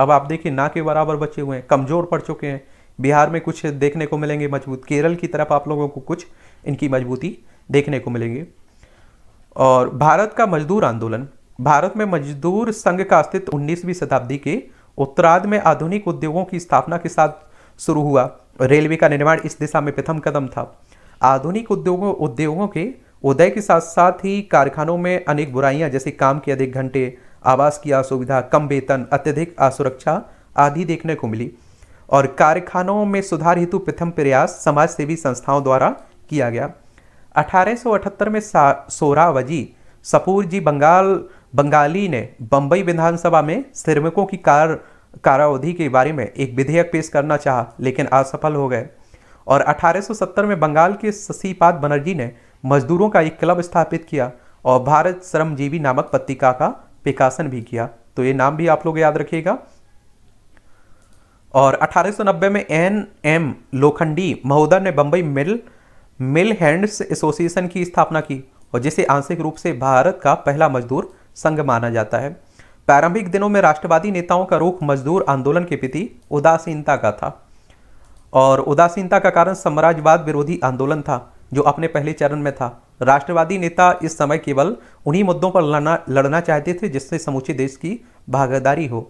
अब आप देखिए ना के बराबर बचे हुए हैं कमज़ोर पड़ चुके हैं बिहार में कुछ देखने को मिलेंगे मजबूत केरल की तरफ आप लोगों को कुछ इनकी मजबूती देखने को मिलेंगे और भारत का मजदूर आंदोलन भारत में मजदूर संघ का अस्तित्व उन्नीसवीं शताब्दी के उत्तराध में आधुनिक उद्योगों की स्थापना के साथ शुरू हुआ रेलवे का निर्माण इस दिशा में प्रथम कदम था आधुनिक उद्योगों उद्योगों के उदय के साथ साथ ही कारखानों में अनेक बुराइयां जैसे काम के अधिक घंटे आवास की असुविधा कम वेतन अत्यधिक असुरक्षा आदि देखने को मिली और कारखानों में सुधार हेतु प्रथम प्रयास समाज सेवी संस्थाओं द्वारा किया गया 1878 में सोरावजी सपूर जी बंगाल बंगाली ने बम्बई विधानसभा में श्रमिकों की कार कारावधि के बारे में एक विधेयक पेश करना चाहा लेकिन असफल हो गए और 1870 में बंगाल के शशिपाद बनर्जी ने मजदूरों का एक क्लब स्थापित किया और भारत श्रमजीवी नामक पत्रिका का प्रकाशन भी किया तो ये नाम भी आप लोग याद रखिएगा और 1890 में एन एम लोखंडी महोदय ने Bombay mill mill hands association की स्थापना की और जिसे आंशिक रूप से भारत का पहला मजदूर संघ माना जाता है प्रारंभिक दिनों में राष्ट्रवादी नेताओं का रुख मजदूर आंदोलन के प्रति उदासीनता का था और उदासीनता का कारण साम्राज्यवाद विरोधी आंदोलन था जो अपने पहले चरण में था राष्ट्रवादी नेता इस समय केवल उन्हीं मुद्दों पर लड़ना लड़ना चाहते थे जिससे समूचे देश की भागीदारी हो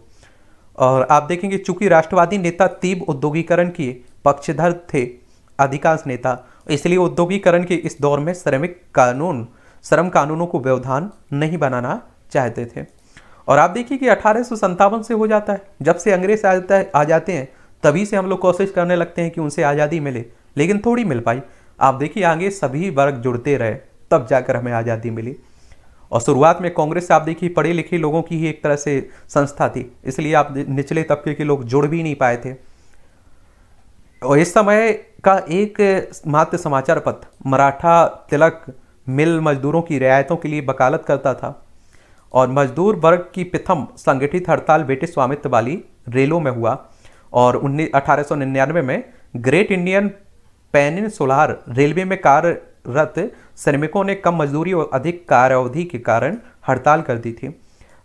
और आप देखेंगे चूंकि राष्ट्रवादी नेता तीव्र उद्योगीकरण की पक्षधर थे अधिकांश नेता इसलिए उद्योगीकरण के इस दौर में श्रमिक कानून श्रम कानूनों को व्यवधान नहीं बनाना चाहते थे और आप देखिए कि अठारह से हो जाता है जब से अंग्रेज आ जाता है आ जाते हैं तभी से हम लोग कोशिश करने लगते हैं कि उनसे आज़ादी मिले लेकिन थोड़ी मिल पाई आप देखिए आगे सभी वर्ग जुड़ते रहे तब जाकर हमें आज़ादी मिली और शुरुआत में कांग्रेस आप देखिए पढ़े लिखे लोगों की ही एक तरह से संस्था थी इसलिए आप निचले तबके के लोग जुड़ भी नहीं पाए थे और इस समय का एक मात्र समाचार पत्र मराठा तिलक मिल मजदूरों की रियायतों के लिए वकालत करता था और मजदूर वर्ग की प्रथम संगठित हड़ताल बेटे स्वामित्व वाली रेलों में हुआ और उन्नीस अठारह में Great Indian Peninsular Railway में कार्य रत श्रमिकों ने कम मजदूरी और अधिक अवधि के कारण हड़ताल कर दी थी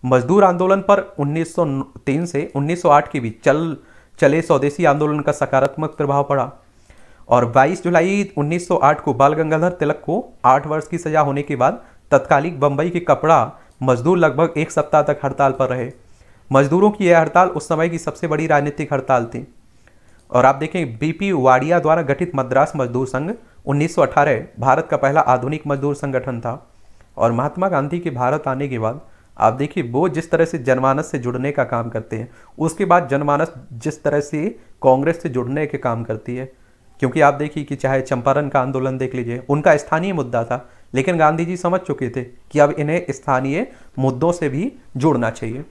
मजदूर आंदोलन पर 1903 से 1908 के बीच चल चले स्वदेशी आंदोलन का सकारात्मक प्रभाव पड़ा और 22 जुलाई 1908 को बाल गंगाधर तिलक को आठ वर्ष की सजा होने के बाद तत्कालिक बंबई के कपड़ा मजदूर लगभग एक सप्ताह तक हड़ताल पर रहे मजदूरों की यह हड़ताल उस समय की सबसे बड़ी राजनीतिक हड़ताल थी और आप देखें बीपी वाडिया द्वारा गठित मद्रास मजदूर संघ 1918 भारत का पहला आधुनिक मजदूर संगठन था और महात्मा गांधी के भारत आने के बाद आप देखिए वो जिस तरह से जनमानस से जुड़ने का काम करते हैं उसके बाद जनमानस जिस तरह से कांग्रेस से जुड़ने के काम करती है क्योंकि आप देखिए कि चाहे चंपारण का आंदोलन देख लीजिए उनका स्थानीय मुद्दा था लेकिन गांधी जी समझ चुके थे कि अब इन्हें स्थानीय मुद्दों से भी जुड़ना चाहिए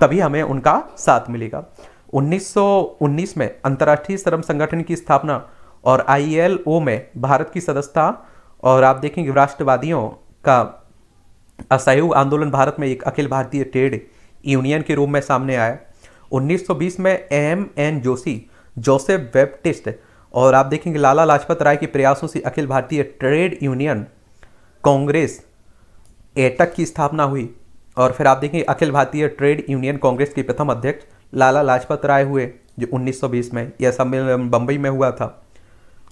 तभी हमें उनका साथ मिलेगा 1919 में अंतर्राष्ट्रीय श्रम संगठन की स्थापना और आईएलओ e में भारत की सदस्यता और आप देखेंगे राष्ट्रवादियों का असहयोग आंदोलन भारत में एक अखिल भारतीय ट्रेड यूनियन के रूप में सामने आया 1920 में M N Joshi Joseph Baptista और आप देखेंगे लाला लाजपत राय के प्रयासों से अखिल भारतीय ट्रेड यूनियन कांग्रेस एटक की स्थापना हुई और फिर आप देखेंगे अखिल भारतीय ट्रेड यूनियन कांग्रेस के प्रथम अध्यक्ष लाला लाजपत राय हुए जो 1920 में यह सम्मेलन बम्बई में हुआ था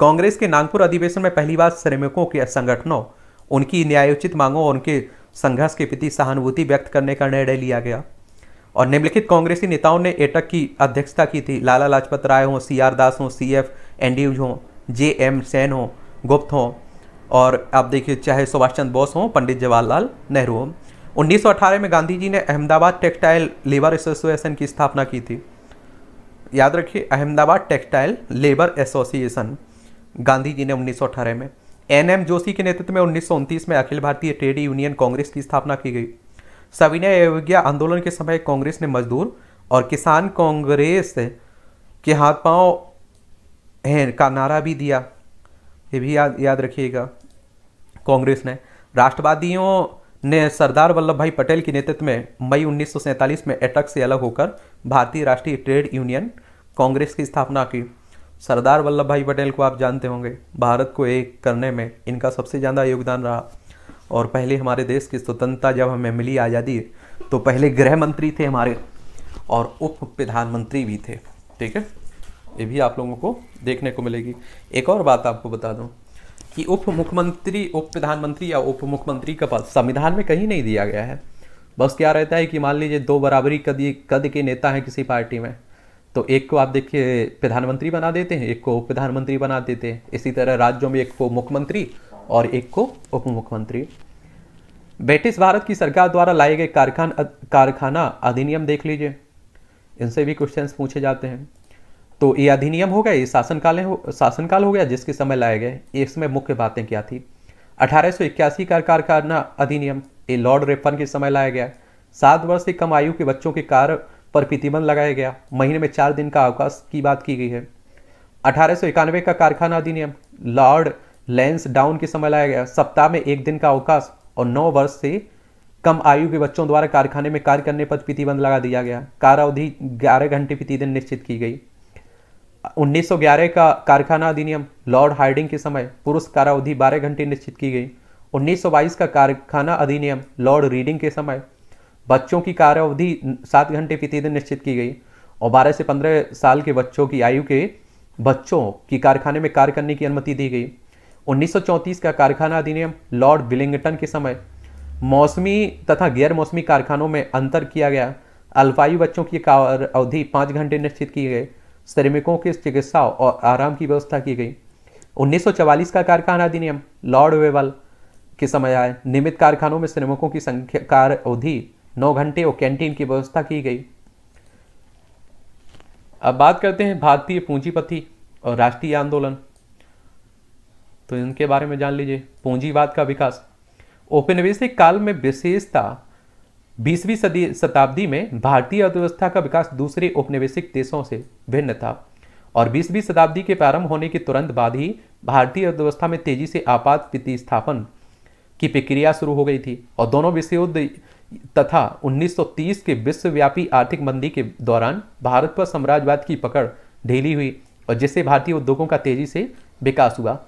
कांग्रेस के नागपुर अधिवेशन में पहली बार श्रमिकों के संगठनों उनकी न्यायोचित मांगों और उनके संघर्ष के प्रति सहानुभूति व्यक्त करने का निर्णय लिया गया और निम्नलिखित कांग्रेसी नेताओं ने एटक की अध्यक्षता की थी लाला लाजपत राय हों सी आर दास हों सी एफ एंड्यूज हों जे एम सेन हों गुप्त हों और आप देखिए चाहे सुभाष चंद्र बोस हों पंडित जवाहरलाल नेहरू हों 1918 में गांधी जी ने अहमदाबाद टेक्सटाइल लेबर एसोसिएशन की स्थापना की थी याद रखिए Ahmedabad textile labour association Gandhi ji ने 1918 में एन एम जोशी के नेतृत्व में उन्नीस में अखिल भारतीय ट्रेड यूनियन कांग्रेस की स्थापना की गई सविनय अवज्ञा आंदोलन के समय कांग्रेस ने मजदूर और किसान कांग्रेस के हाथ पांव हैं का नारा भी दिया ये भी याद याद रखिएगा कांग्रेस ने राष्ट्रवादियों ने सरदार वल्लभ भाई पटेल के नेतृत्व में मई 1947 में एटक से अलग होकर भारतीय राष्ट्रीय ट्रेड यूनियन कांग्रेस की स्थापना की सरदार वल्लभ भाई पटेल को आप जानते होंगे भारत को एक करने में इनका सबसे ज़्यादा योगदान रहा और पहले हमारे देश की स्वतंत्रता जब हमें मिली आज़ादी तो पहले गृह मंत्री थे हमारे और उप प्रधानमंत्री भी थे ठीक है ये भी आप लोगों को देखने को मिलेगी एक और बात आपको बता दूँ कि उप मुख्यमंत्री उप प्रधानमंत्री या उप मुख्यमंत्री का पद संविधान में कहीं नहीं दिया गया है बस क्या रहता है कि मान लीजिए दो बराबरी कद कद के नेता हैं किसी पार्टी में तो एक को आप देखिए प्रधानमंत्री बना देते हैं एक को उप प्रधानमंत्री बना देते हैं इसी तरह राज्यों में एक को मुख्यमंत्री और एक को उप मुख्यमंत्री ब्रिटिश भारत की सरकार द्वारा लाए गए कारखान कारखाना अधिनियम देख लीजिए इनसे भी क्वेश्चंस पूछे जाते हैं तो ये अधिनियम हो गया ये शासनकाल हो शासनकाल हो गया जिसके समय लाए गए इसमें मुख्य बातें क्या थी अठारह का कारखाना अधिनियम ये लॉर्ड रेफन के समय लाया गया सात वर्ष से कम आयु के बच्चों के कार पर प्रतिबंध लगाया गया महीने में चार दिन का अवकाश की बात की गई है अठारह का कारखाना अधिनियम लॉर्ड लेंस डाउन के समय लाया गया सप्ताह में एक दिन का अवकाश और नौ वर्ष से कम आयु के बच्चों द्वारा कारखाने में कार्य करने पर प्रतिबंध लगा दिया गया कार अवधि ग्यारह घंटे प्रतिदिन निश्चित की गई 1911 का कारखाना अधिनियम लॉर्ड हार्डिंग के समय पुरुष कारावधि 12 घंटे निश्चित की गई 1922 का कारखाना अधिनियम लॉर्ड रीडिंग के समय बच्चों की कारावधि सात घंटे प्रतिदिन निश्चित की गई और 12 से 15 साल के बच्चों की आयु के बच्चों की कारखाने में कार्य करने की अनुमति दी गई 1934 का कारखाना अधिनियम लॉर्ड बिलिंगटन के समय मौसमी तथा गैर मौसमी कारखानों में अंतर किया गया अल्फाई बच्चों की कार अवधि पाँच घंटे निश्चित की गई श्रमिकों के चिकित्सा और आराम की व्यवस्था की गई 1944 का कारखाना अधिनियम लॉर्ड वेवल के समय आए नियमित कारखानों में श्रमिकों की संख्या कार्य अवधि नौ घंटे और कैंटीन की व्यवस्था की गई अब बात करते हैं भारतीय पूंजीपति और राष्ट्रीय आंदोलन तो इनके बारे में जान लीजिए पूंजीवाद का विकास औपनिवेशिक काल में विशेषता बीसवीं सदी शताब्दी में भारतीय अर्थव्यवस्था का विकास दूसरे औपनिवेशिक देशों से भिन्न था और बीसवीं शताब्दी के प्रारंभ होने के तुरंत बाद ही भारतीय अर्थव्यवस्था में तेजी से आपात प्रतिस्थापन की प्रक्रिया शुरू हो गई थी और दोनों विश्व युद्ध तथा 1930 के विश्वव्यापी आर्थिक मंदी के दौरान भारत पर साम्राज्यवाद की पकड़ ढीली हुई और जिससे भारतीय उद्योगों का तेजी से विकास हुआ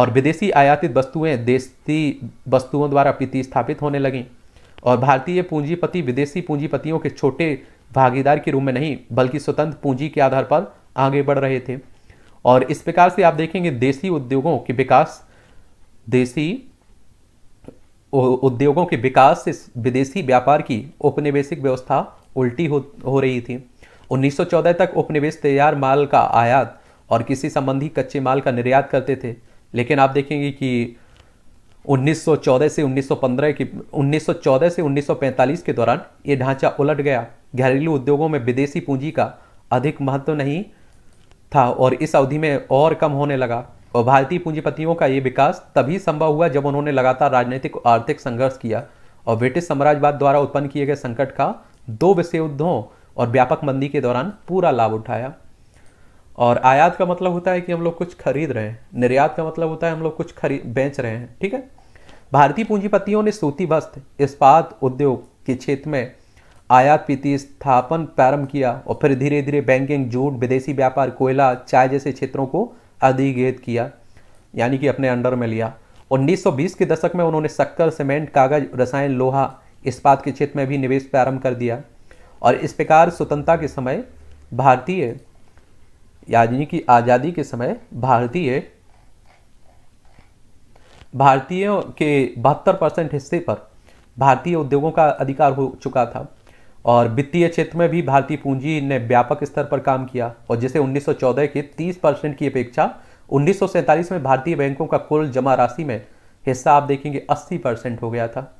और विदेशी आयातित वस्तुएं देशी वस्तुओं द्वारा प्रतिस्थापित होने लगीं और भारतीय पूंजीपति विदेशी पूंजीपतियों के छोटे भागीदार के रूप में नहीं बल्कि स्वतंत्र पूंजी के आधार पर आगे बढ़ रहे थे और इस प्रकार से आप देखेंगे देसी उद्योगों के विकास देसी उद्योगों के विकास से विदेशी व्यापार की औपनिवेशिक व्यवस्था उल्टी हो हो रही थी 1914 तक उपनिवेश तैयार माल का आयात और किसी संबंधी कच्चे माल का निर्यात करते थे लेकिन आप देखेंगे कि 1914 से 1915 की 1914 से 1945 के दौरान ये ढांचा उलट गया घरेलू उद्योगों में विदेशी पूंजी का अधिक महत्व नहीं था और इस अवधि में और कम होने लगा और भारतीय पूंजीपतियों का ये विकास तभी संभव हुआ जब उन्होंने लगातार राजनीतिक और आर्थिक संघर्ष किया और ब्रिटिश साम्राज्यवाद द्वारा उत्पन्न किए गए संकट का दो विश्व युद्धों और व्यापक मंदी के दौरान पूरा लाभ उठाया और आयात का मतलब होता है कि हम लोग कुछ खरीद रहे हैं निर्यात का मतलब होता है हम लोग कुछ खरीद बेच रहे हैं ठीक है भारतीय पूंजीपतियों ने सूती वस्त्र इस्पात उद्योग के क्षेत्र में आयात स्थापन प्रारंभ किया और फिर धीरे धीरे बैंकिंग जूट विदेशी व्यापार कोयला चाय जैसे क्षेत्रों को अधिगृहित किया यानी कि अपने अंडर में लिया 1920 के दशक में उन्होंने शक्कर सीमेंट कागज रसायन लोहा इस्पात के क्षेत्र में भी निवेश प्रारंभ कर दिया और इस प्रकार स्वतंत्रता के समय भारतीय यानी कि आज़ादी के समय भारतीय भारतीयों के बहत्तर परसेंट हिस्से पर भारतीय उद्योगों का अधिकार हो चुका था और वित्तीय क्षेत्र में भी भारतीय पूंजी ने व्यापक स्तर पर काम किया और जिसे 1914 के 30 परसेंट की अपेक्षा उन्नीस में भारतीय बैंकों का कुल जमा राशि में हिस्सा आप देखेंगे 80 परसेंट हो गया था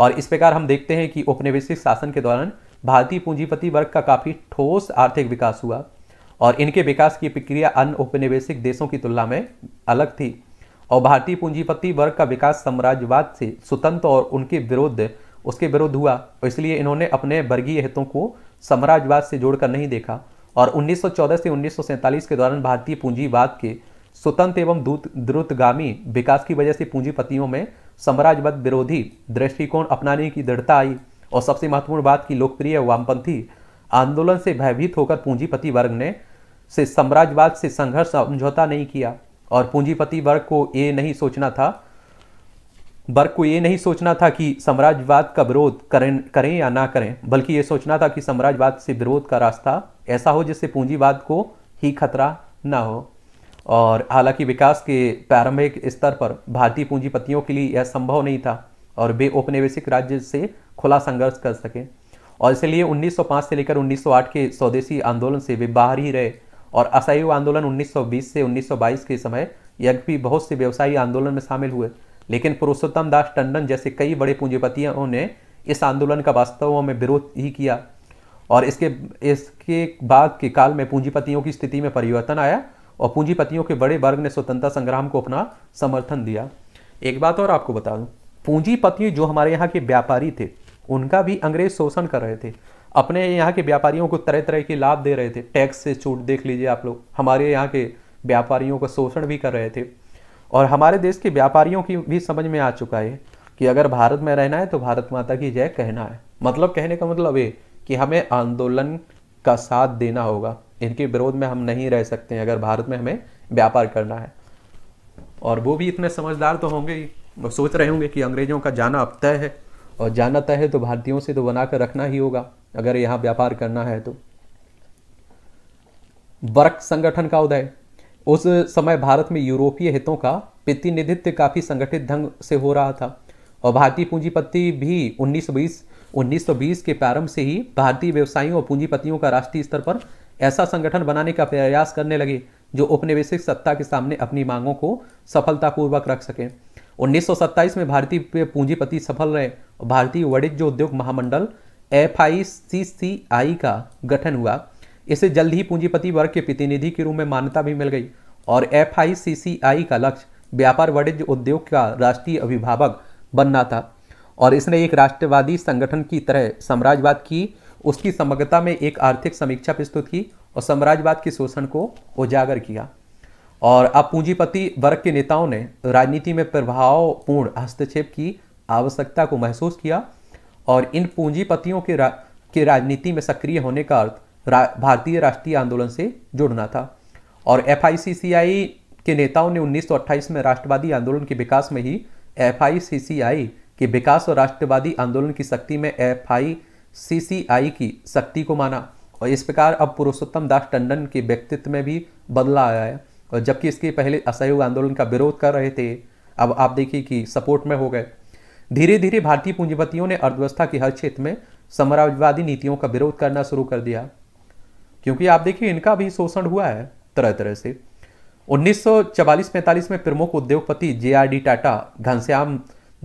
और इस प्रकार हम देखते हैं कि औपनिवेशिक शासन के दौरान भारतीय पूंजीपति वर्ग का काफ़ी ठोस आर्थिक विकास हुआ और इनके विकास की प्रक्रिया अन्य उपनिवेशिक देशों की तुलना में अलग थी और भारतीय पूंजीपति वर्ग का विकास साम्राज्यवाद से स्वतंत्र और उनके विरुद्ध उसके विरुद्ध हुआ इसलिए इन्होंने अपने वर्गीय हितों को साम्राज्यवाद से जोड़कर नहीं देखा और 1914 से उन्नीस के दौरान भारतीय पूंजीवाद के स्वतंत्र एवं द्रुतगामी विकास की वजह से पूंजीपतियों में साम्राज्यवाद विरोधी दृष्टिकोण अपनाने की दृढ़ता आई और सबसे महत्वपूर्ण बात की लोकप्रिय वामपंथी आंदोलन से भयभीत होकर पूंजीपति वर्ग ने से साम्राज्यवाद से संघर्ष समझौता नहीं किया और पूंजीपति वर्ग को ये नहीं सोचना था वर्ग को ये नहीं सोचना था कि साम्राज्यवाद का विरोध करें करें या ना करें बल्कि ये सोचना था कि साम्राज्यवाद से विरोध का रास्ता ऐसा हो जिससे पूंजीवाद को ही खतरा ना हो और हालांकि विकास के प्रारंभिक स्तर पर भारतीय पूंजीपतियों के लिए यह संभव नहीं था और वे औपनिवेशिक राज्य से खुला संघर्ष कर सकें और इसलिए 1905 से लेकर 1908 के स्वदेशी आंदोलन से वे बाहर ही रहे और असहयोग आंदोलन 1920 से 1922 के समय यद्यपि बहुत से व्यवसायी आंदोलन में शामिल हुए लेकिन पुरुषोत्तम दास टंडन जैसे कई बड़े पूंजीपतियों ने इस आंदोलन का वास्तव में विरोध ही किया और इसके इसके बाद के काल में पूंजीपतियों की स्थिति में परिवर्तन आया और पूंजीपतियों के बड़े वर्ग ने स्वतंत्रता संग्राम को अपना समर्थन दिया एक बात और आपको बता दूं पूंजीपति जो हमारे यहाँ के व्यापारी थे उनका भी अंग्रेज शोषण कर रहे थे अपने यहाँ के व्यापारियों को तरह तरह के लाभ दे रहे थे टैक्स से छूट देख लीजिए आप लोग हमारे यहाँ के व्यापारियों का शोषण भी कर रहे थे और हमारे देश के व्यापारियों की भी समझ में आ चुका है कि अगर भारत में रहना है तो भारत माता की जय कहना है मतलब कहने का मतलब ये कि हमें आंदोलन का साथ देना होगा इनके विरोध में हम नहीं रह सकते अगर भारत में हमें व्यापार करना है और वो भी इतने समझदार तो होंगे ही वो सोच रहे होंगे कि अंग्रेज़ों का जाना अब तय है और जाना तय है तो भारतीयों से तो बना कर रखना ही होगा अगर यहाँ व्यापार करना है तो वर्क संगठन का उदय उस समय भारत में यूरोपीय हितों का प्रतिनिधित्व काफ़ी संगठित ढंग से हो रहा था और भारतीय पूंजीपति भी 1920 1920 के प्रारंभ से ही भारतीय व्यवसायियों और पूंजीपतियों का राष्ट्रीय स्तर पर ऐसा संगठन बनाने का प्रयास करने लगे जो उपनिवेशिक सत्ता के सामने अपनी मांगों को सफलतापूर्वक रख सके 1927 में भारतीय पूंजीपति सफल रहे और भारतीय वाणिज्य उद्योग महामंडल एफ आई सी सी आई का गठन हुआ इसे जल्द ही पूंजीपति वर्ग के प्रतिनिधि के रूप में मान्यता भी मिल गई और एफ आई सी सी आई का लक्ष्य व्यापार वाणिज्य उद्योग का राष्ट्रीय अभिभावक बनना था और इसने एक राष्ट्रवादी संगठन की तरह साम्राज्यवाद की उसकी समग्रता में एक आर्थिक समीक्षा प्रस्तुत की और साम्राज्यवाद के शोषण को उजागर किया और अब पूंजीपति वर्ग के नेताओं ने राजनीति में प्रभावपूर्ण हस्तक्षेप की आवश्यकता को महसूस किया और इन पूंजीपतियों के रा, के राजनीति में सक्रिय होने का अर्थ रा, भारतीय राष्ट्रीय आंदोलन से जुड़ना था और एफ के नेताओं ने 1928 में राष्ट्रवादी आंदोलन के विकास में ही एफ के विकास और राष्ट्रवादी आंदोलन की शक्ति में एफ की शक्ति को माना और इस प्रकार अब पुरुषोत्तम दास टंडन के व्यक्तित्व में भी बदला आया है और जबकि इसके पहले असहयोग आंदोलन का विरोध कर रहे थे अब आप देखिए कि सपोर्ट में हो गए धीरे धीरे भारतीय पूंजीपतियों ने अर्थव्यवस्था के हर क्षेत्र में साम्राज्यवादी नीतियों का विरोध करना शुरू कर दिया क्योंकि आप देखिए इनका भी शोषण हुआ है तरह तरह से 1944-45 में प्रमुख उद्योगपति J R D Tata Ghanshyam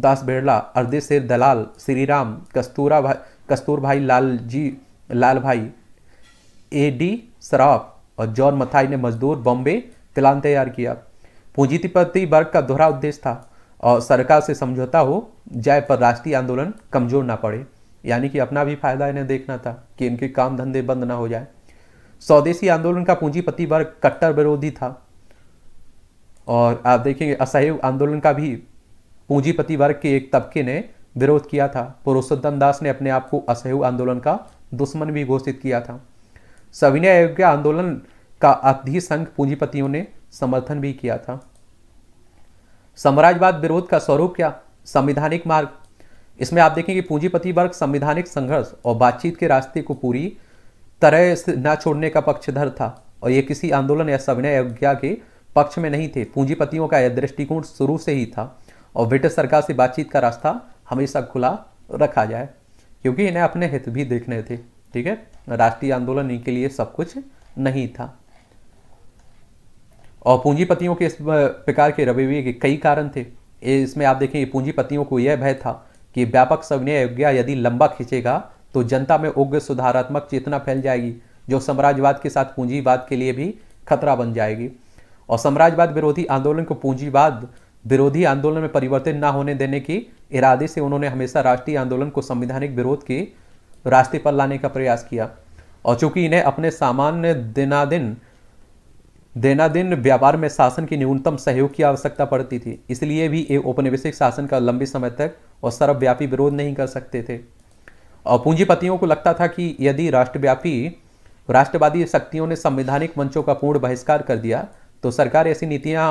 Das Birla Ardeshir Dalal Shriram Kastura Bhai Kastur भाई लाल जी लाल भाई ए डी सराफ और जॉन मथाई ने मजदूर बॉम्बे तिलान तैयार किया पूंजीपति वर्ग का दोहरा उद्देश्य था और सरकार से समझौता हो जाए पर राष्ट्रीय आंदोलन कमज़ोर ना पड़े यानी कि अपना भी फायदा इन्हें देखना था कि इनके काम धंधे बंद ना हो जाए स्वदेशी आंदोलन का पूंजीपति वर्ग कट्टर विरोधी था और आप देखेंगे असहयोग आंदोलन का भी पूंजीपति वर्ग के एक तबके ने विरोध किया था पुरुषोत्तम दास ने अपने आप को असहयोग आंदोलन का दुश्मन भी घोषित किया था सविनय अयोग्य आंदोलन का अधिसंघ संघ पूंजीपतियों ने समर्थन भी किया था साम्राज्यवाद विरोध का स्वरूप क्या संविधानिक मार्ग इसमें आप देखेंगे पूंजीपति वर्ग संविधानिक संघर्ष और बातचीत के रास्ते को पूरी तरह न छोड़ने का पक्षधर था और ये किसी आंदोलन या सविनय अज्ञा के पक्ष में नहीं थे पूंजीपतियों का यह दृष्टिकोण शुरू से ही था और ब्रिटिश सरकार से बातचीत का रास्ता हमेशा खुला रखा जाए क्योंकि इन्हें अपने हित भी देखने थे ठीक है राष्ट्रीय आंदोलन इनके लिए सब कुछ नहीं था और पूंजीपतियों के इस प्रकार के रवैये के कई कारण थे इसमें आप देखें पूंजीपतियों को यह भय था कि व्यापक सविनय अवज्ञा यदि लंबा खींचेगा तो जनता में उग्र सुधारात्मक चेतना फैल जाएगी जो साम्राज्यवाद के साथ पूंजीवाद के लिए भी खतरा बन जाएगी और साम्राज्यवाद विरोधी आंदोलन को पूंजीवाद विरोधी आंदोलन में परिवर्तित ना होने देने की इरादे से उन्होंने हमेशा राष्ट्रीय आंदोलन को संविधानिक विरोध के रास्ते पर लाने का प्रयास किया और चूंकि इन्हें अपने सामान्य दिनादिन दैनादिन व्यापार में शासन की न्यूनतम सहयोग की आवश्यकता पड़ती थी इसलिए भी ये औपनिवेशिक शासन का लंबे समय तक और सर्वव्यापी विरोध नहीं कर सकते थे और पूंजीपतियों को लगता था कि यदि राष्ट्रव्यापी राष्ट्रवादी शक्तियों ने संवैधानिक मंचों का पूर्ण बहिष्कार कर दिया तो सरकार ऐसी नीतियाँ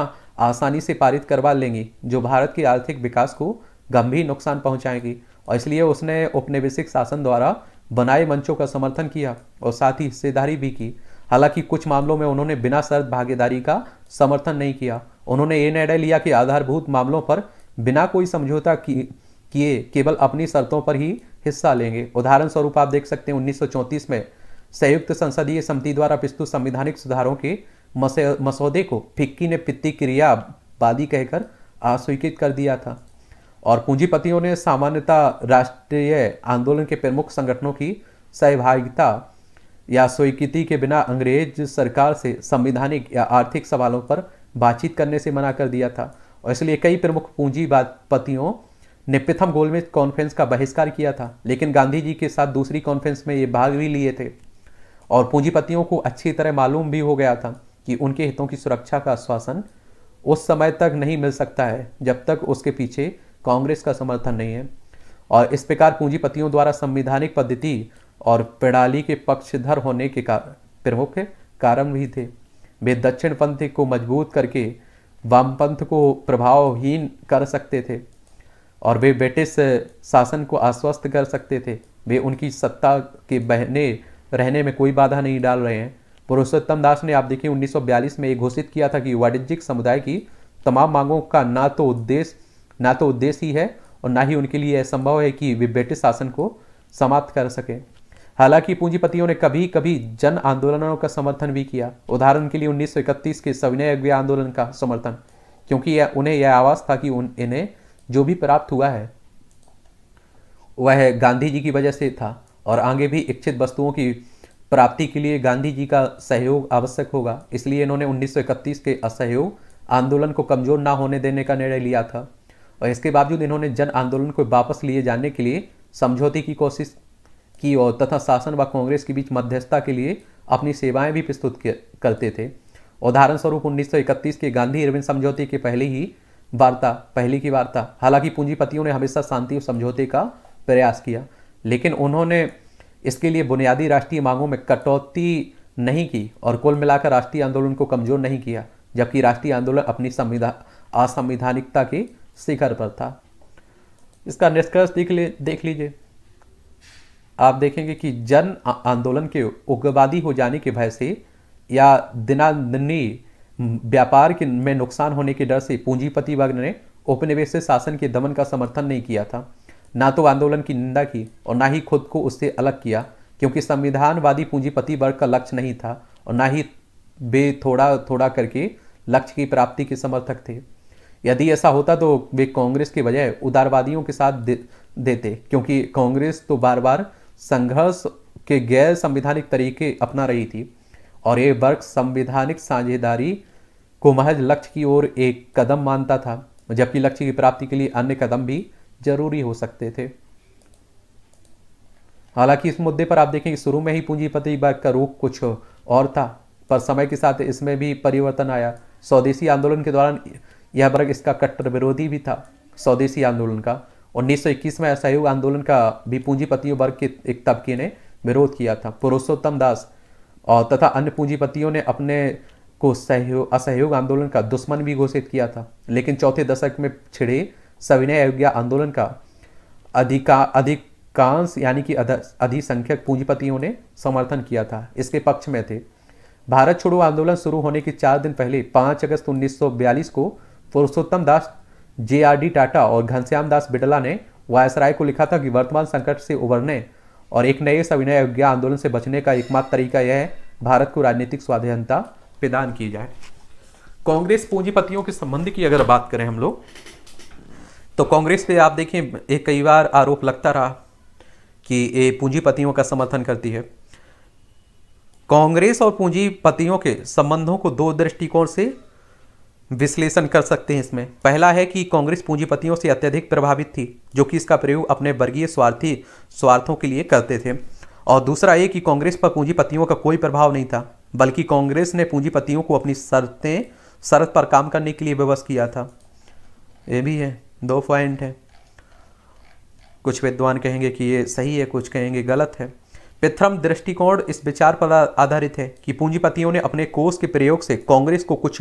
आसानी से पारित करवा लेंगी जो भारत के आर्थिक विकास को गंभीर नुकसान पहुँचाएंगी और इसलिए उसने औपनिवेशिक शासन द्वारा बनाए मंचों का समर्थन किया और साथ ही हिस्सेदारी भी की हालांकि कुछ मामलों में उन्होंने बिना शर्त भागीदारी का समर्थन नहीं किया उन्होंने ये निर्णय लिया कि आधारभूत मामलों पर बिना कोई समझौता किए केवल अपनी शर्तों पर ही हिस्सा लेंगे उदाहरण स्वरूप आप देख सकते हैं उन्नीस में संयुक्त संसदीय समिति द्वारा प्रस्तुत संविधानिक सुधारों के मसौदे को फिक्की ने पित्ती क्रियावादी कहकर अस्वीकृत कर दिया था और पूंजीपतियों ने सामान्यता राष्ट्रीय आंदोलन के प्रमुख संगठनों की सहभागिता या स्वीकृति के बिना अंग्रेज सरकार से संवैधानिक या आर्थिक सवालों पर बातचीत करने से मना कर दिया था और इसलिए कई प्रमुख पूंजीपतियों ने प्रथम गोलमेज कॉन्फ्रेंस का बहिष्कार किया था लेकिन गांधी जी के साथ दूसरी कॉन्फ्रेंस में ये भाग भी लिए थे और पूंजीपतियों को अच्छी तरह मालूम भी हो गया था कि उनके हितों की सुरक्षा का आश्वासन उस समय तक नहीं मिल सकता है जब तक उसके पीछे कांग्रेस का समर्थन नहीं है और इस प्रकार पूंजीपतियों द्वारा संवैधानिक पद्धति और प्रणाली के पक्षधर होने के प्रमुख कारण भी थे वे दक्षिण पंथ को मजबूत करके वामपंथ को प्रभावहीन कर सकते थे और वे ब्रिटिश शासन को आश्वस्त कर सकते थे वे उनकी सत्ता के बहने रहने में कोई बाधा नहीं डाल रहे हैं पुरुषोत्तम दास ने आप देखिए 1942 में ये घोषित किया था कि वाणिज्यिक समुदाय की तमाम मांगों का ना तो उद्देश्य ना तो उद्देश्य ही है और ना ही उनके लिए संभव है कि वे ब्रिटिश शासन को समाप्त कर सकें हालांकि पूंजीपतियों ने कभी कभी जन आंदोलनों का समर्थन भी किया उदाहरण के लिए 1931 के सविनय अज्ञा आंदोलन का समर्थन क्योंकि यह उन्हें यह आवाज़ था कि उन इन्हें जो भी प्राप्त हुआ है वह गांधी जी की वजह से था और आगे भी इच्छित वस्तुओं की प्राप्ति के लिए गांधी जी का सहयोग आवश्यक होगा इसलिए इन्होंने 1931 के असहयोग आंदोलन को कमज़ोर ना होने देने का निर्णय लिया था और इसके बावजूद इन्होंने जन आंदोलन को वापस लिए जाने के लिए समझौते की कोशिश की और तथा शासन व कांग्रेस के बीच मध्यस्थता के लिए अपनी सेवाएं भी प्रस्तुत करते थे उदाहरण स्वरूप 1931 के गांधी इरविन समझौते के पहले ही वार्ता पहली की वार्ता हालांकि पूंजीपतियों ने हमेशा शांति और समझौते का प्रयास किया लेकिन उन्होंने इसके लिए बुनियादी राष्ट्रीय मांगों में कटौती नहीं की और कुल मिलाकर राष्ट्रीय आंदोलन को कमजोर नहीं किया जबकि राष्ट्रीय आंदोलन अपनी संविधान असंवैधानिकता के शिखर पर था इसका निष्कर्ष देख लीजिए आप देखेंगे कि जन आंदोलन के उग्रवादी हो जाने के भय से या दिनादनी व्यापार के में नुकसान होने के डर से पूंजीपति वर्ग ने उपनिवेश शासन के दमन का समर्थन नहीं किया था ना तो आंदोलन की निंदा की और ना ही खुद को उससे अलग किया क्योंकि संविधानवादी पूंजीपति वर्ग का लक्ष्य नहीं था और ना ही वे थोड़ा थोड़ा करके लक्ष्य की प्राप्ति के समर्थक थे यदि ऐसा होता तो वे कांग्रेस के बजाय उदारवादियों के साथ दे, देते क्योंकि कांग्रेस तो बार बार संघर्ष के गैर संविधानिक तरीके अपना रही थी और ये वर्ग संविधानिक साझेदारी को महज लक्ष्य की ओर एक कदम मानता था जबकि लक्ष्य की प्राप्ति के लिए अन्य कदम भी जरूरी हो सकते थे हालांकि इस मुद्दे पर आप देखें कि शुरू में ही पूंजीपति वर्ग का रूप कुछ और था पर समय के साथ इसमें भी परिवर्तन आया स्वदेशी आंदोलन के दौरान यह वर्ग इसका कट्टर विरोधी भी था स्वदेशी आंदोलन का 1921 में असहयोग आंदोलन का भी पूंजीपतियों वर्ग के एक तबके ने विरोध किया था पुरुषोत्तम दास और तथा अन्य पूंजीपतियों ने अपने को सहयोग असहयोग आंदोलन का दुश्मन भी घोषित किया था लेकिन चौथे दशक में छिड़े सविनय अयोग्या आंदोलन का अधिका अधिकांश यानी कि अधिसंख्यक पूंजीपतियों ने समर्थन किया था इसके पक्ष में थे भारत छोड़ो आंदोलन शुरू होने के चार दिन पहले पाँच अगस्त 1942 को पुरुषोत्तम दास जे टाटा और घनश्याम दास बिड़ला ने वायसराय को लिखा था कि वर्तमान संकट से उबरने और एक नए सविनय अज्ञा आंदोलन से बचने का एकमात्र तरीका यह है भारत को राजनीतिक स्वाधीनता प्रदान की जाए कांग्रेस पूंजीपतियों के संबंध की अगर बात करें हम लोग तो कांग्रेस पे आप देखें एक कई बार आरोप लगता रहा कि ये पूंजीपतियों का समर्थन करती है कांग्रेस और पूंजीपतियों के संबंधों को दो दृष्टिकोण से विश्लेषण कर सकते हैं इसमें पहला है कि कांग्रेस पूंजीपतियों से अत्यधिक प्रभावित थी जो कि इसका प्रयोग अपने वर्गीय स्वार्थी स्वार्थों के लिए करते थे और दूसरा ये कि कांग्रेस पर पूंजीपतियों का कोई प्रभाव नहीं था बल्कि कांग्रेस ने पूंजीपतियों को अपनी शर्तें शर्त पर काम करने के लिए विवश किया था ये भी है दो पॉइंट है कुछ विद्वान कहेंगे कि ये सही है कुछ कहेंगे गलत है पिथ्रम दृष्टिकोण इस विचार पर आधारित है कि पूंजीपतियों ने अपने कोष के प्रयोग से कांग्रेस को कुछ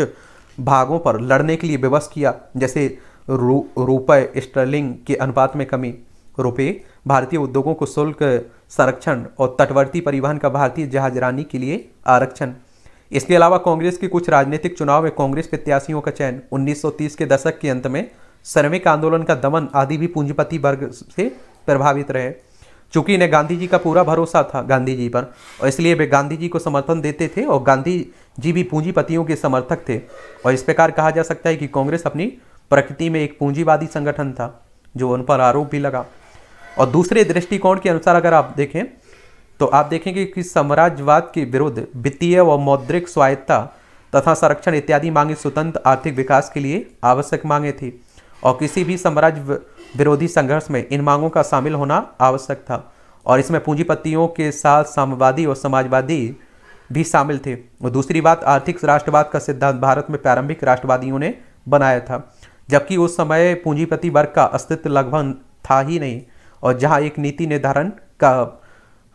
भागों पर लड़ने के लिए विवश किया जैसे रू रुपये स्टर्लिंग के अनुपात में कमी रुपये भारतीय उद्योगों को शुल्क संरक्षण और तटवर्ती परिवहन का भारतीय जहाजरानी के लिए आरक्षण इसके अलावा कांग्रेस के कुछ राजनीतिक चुनाव में कांग्रेस प्रत्याशियों का चयन 1930 के दशक के अंत में श्रमिक आंदोलन का दमन आदि भी पूंजीपति वर्ग से प्रभावित रहे चूंकि इन्हें गांधी जी का पूरा भरोसा था गांधी जी पर और इसलिए वे गांधी जी को समर्थन देते थे और गांधी जी भी पूंजीपतियों के समर्थक थे और इस प्रकार कहा जा सकता है कि कांग्रेस अपनी प्रकृति में एक पूंजीवादी संगठन था जो उन पर आरोप भी लगा और दूसरे दृष्टिकोण के अनुसार अगर आप देखें तो आप देखेंगे कि साम्राज्यवाद के विरुद्ध वित्तीय व मौद्रिक स्वायत्ता तथा संरक्षण इत्यादि मांगे स्वतंत्र आर्थिक विकास के लिए आवश्यक मांगे थी और किसी भी साम्राज्य विरोधी संघर्ष में इन मांगों का शामिल होना आवश्यक था और इसमें पूंजीपतियों के साथ साम्यवादी और समाजवादी भी शामिल थे और दूसरी बात आर्थिक राष्ट्रवाद का सिद्धांत भारत में प्रारंभिक राष्ट्रवादियों ने बनाया था जबकि उस समय पूंजीपति वर्ग का अस्तित्व लगभग था ही नहीं और जहाँ एक नीति निर्धारण का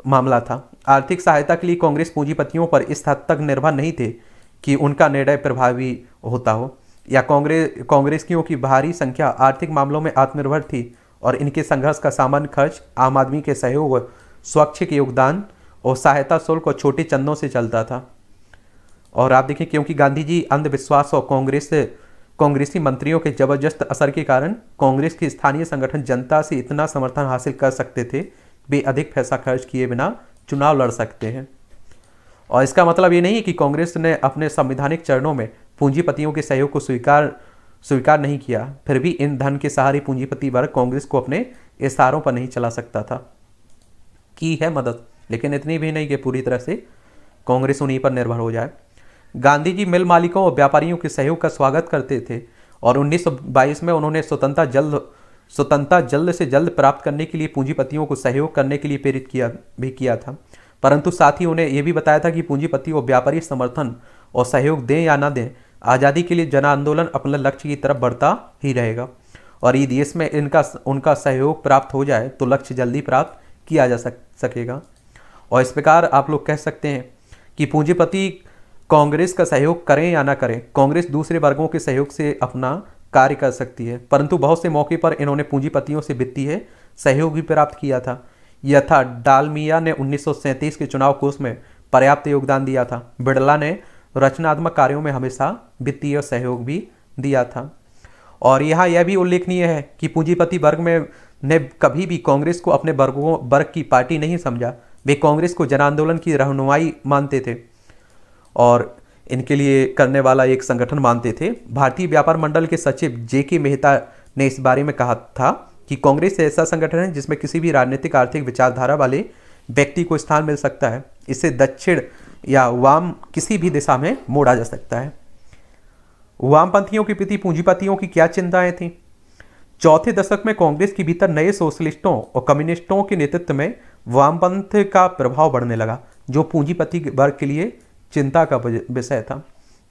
मामला था आर्थिक सहायता के लिए कांग्रेस पूंजीपतियों पर इस हद तक निर्भर नहीं थे कि उनका निर्णय प्रभावी होता हो या कांग्रेस कांग्रेसियों की भारी संख्या आर्थिक मामलों में आत्मनिर्भर थी और इनके संघर्ष का सामान्य खर्च आम आदमी के सहयोग स्वैच्छिक योगदान और सहायता शुल्क और छोटे चंदों से चलता था और आप देखें क्योंकि गांधी जी अंधविश्वास और कांग्रेस कांग्रेसी मंत्रियों के जबरदस्त असर के कारण कांग्रेस के स्थानीय संगठन जनता से इतना समर्थन हासिल कर सकते थे वे अधिक पैसा खर्च किए बिना चुनाव लड़ सकते हैं और इसका मतलब ये नहीं है कि कांग्रेस ने अपने संवैधानिक चरणों में पूंजीपतियों के सहयोग को स्वीकार स्वीकार नहीं किया फिर भी इन धन के सहारे पूंजीपति वर्ग कांग्रेस को अपने इशारों पर नहीं चला सकता था की है मदद लेकिन इतनी भी नहीं कि पूरी तरह से कांग्रेस उन्हीं पर निर्भर हो जाए गांधी जी मिल मालिकों और व्यापारियों के सहयोग का स्वागत करते थे और 1922 में उन्होंने स्वतंत्रता जल्द स्वतंत्रता जल्द से जल्द प्राप्त करने के लिए पूंजीपतियों को सहयोग करने के लिए प्रेरित किया भी किया था परंतु साथ ही उन्हें यह भी बताया था कि पूंजीपति और व्यापारी समर्थन और सहयोग दें या ना दें आज़ादी के लिए जन आंदोलन अपने लक्ष्य की तरफ बढ़ता ही रहेगा और यदि देश में इनका उनका सहयोग प्राप्त हो जाए तो लक्ष्य जल्दी प्राप्त किया जा सक सकेगा और इस प्रकार आप लोग कह सकते हैं कि पूंजीपति कांग्रेस का सहयोग करें या ना करें कांग्रेस दूसरे वर्गों के सहयोग से अपना कार्य कर सकती है परंतु बहुत से मौके पर इन्होंने पूंजीपतियों से वित्तीय सहयोग भी प्राप्त किया था यथा डालमिया ने 1937 के चुनाव कोष में पर्याप्त योगदान दिया था बिड़ला ने रचनात्मक कार्यों में हमेशा वित्तीय सहयोग भी दिया था और यहाँ यह भी उल्लेखनीय है कि पूंजीपति वर्ग में ने कभी भी कांग्रेस को अपने वर्गों वर्ग की पार्टी नहीं समझा वे कांग्रेस को जन आंदोलन की रहनुमाई मानते थे और इनके लिए करने वाला एक संगठन मानते थे भारतीय व्यापार मंडल के सचिव जे के मेहता ने इस बारे में कहा था कि कांग्रेस ऐसा संगठन है जिसमें किसी भी राजनीतिक आर्थिक विचारधारा वाले व्यक्ति को स्थान मिल सकता है इसे दक्षिण या वाम किसी भी दिशा में मोड़ा जा सकता है वामपंथियों के प्रति पूंजीपतियों की क्या चिंताएं थी चौथे दशक में कांग्रेस के भीतर नए सोशलिस्टों और कम्युनिस्टों के नेतृत्व में वामपंथ का प्रभाव बढ़ने लगा जो पूंजीपति वर्ग के लिए चिंता का विषय था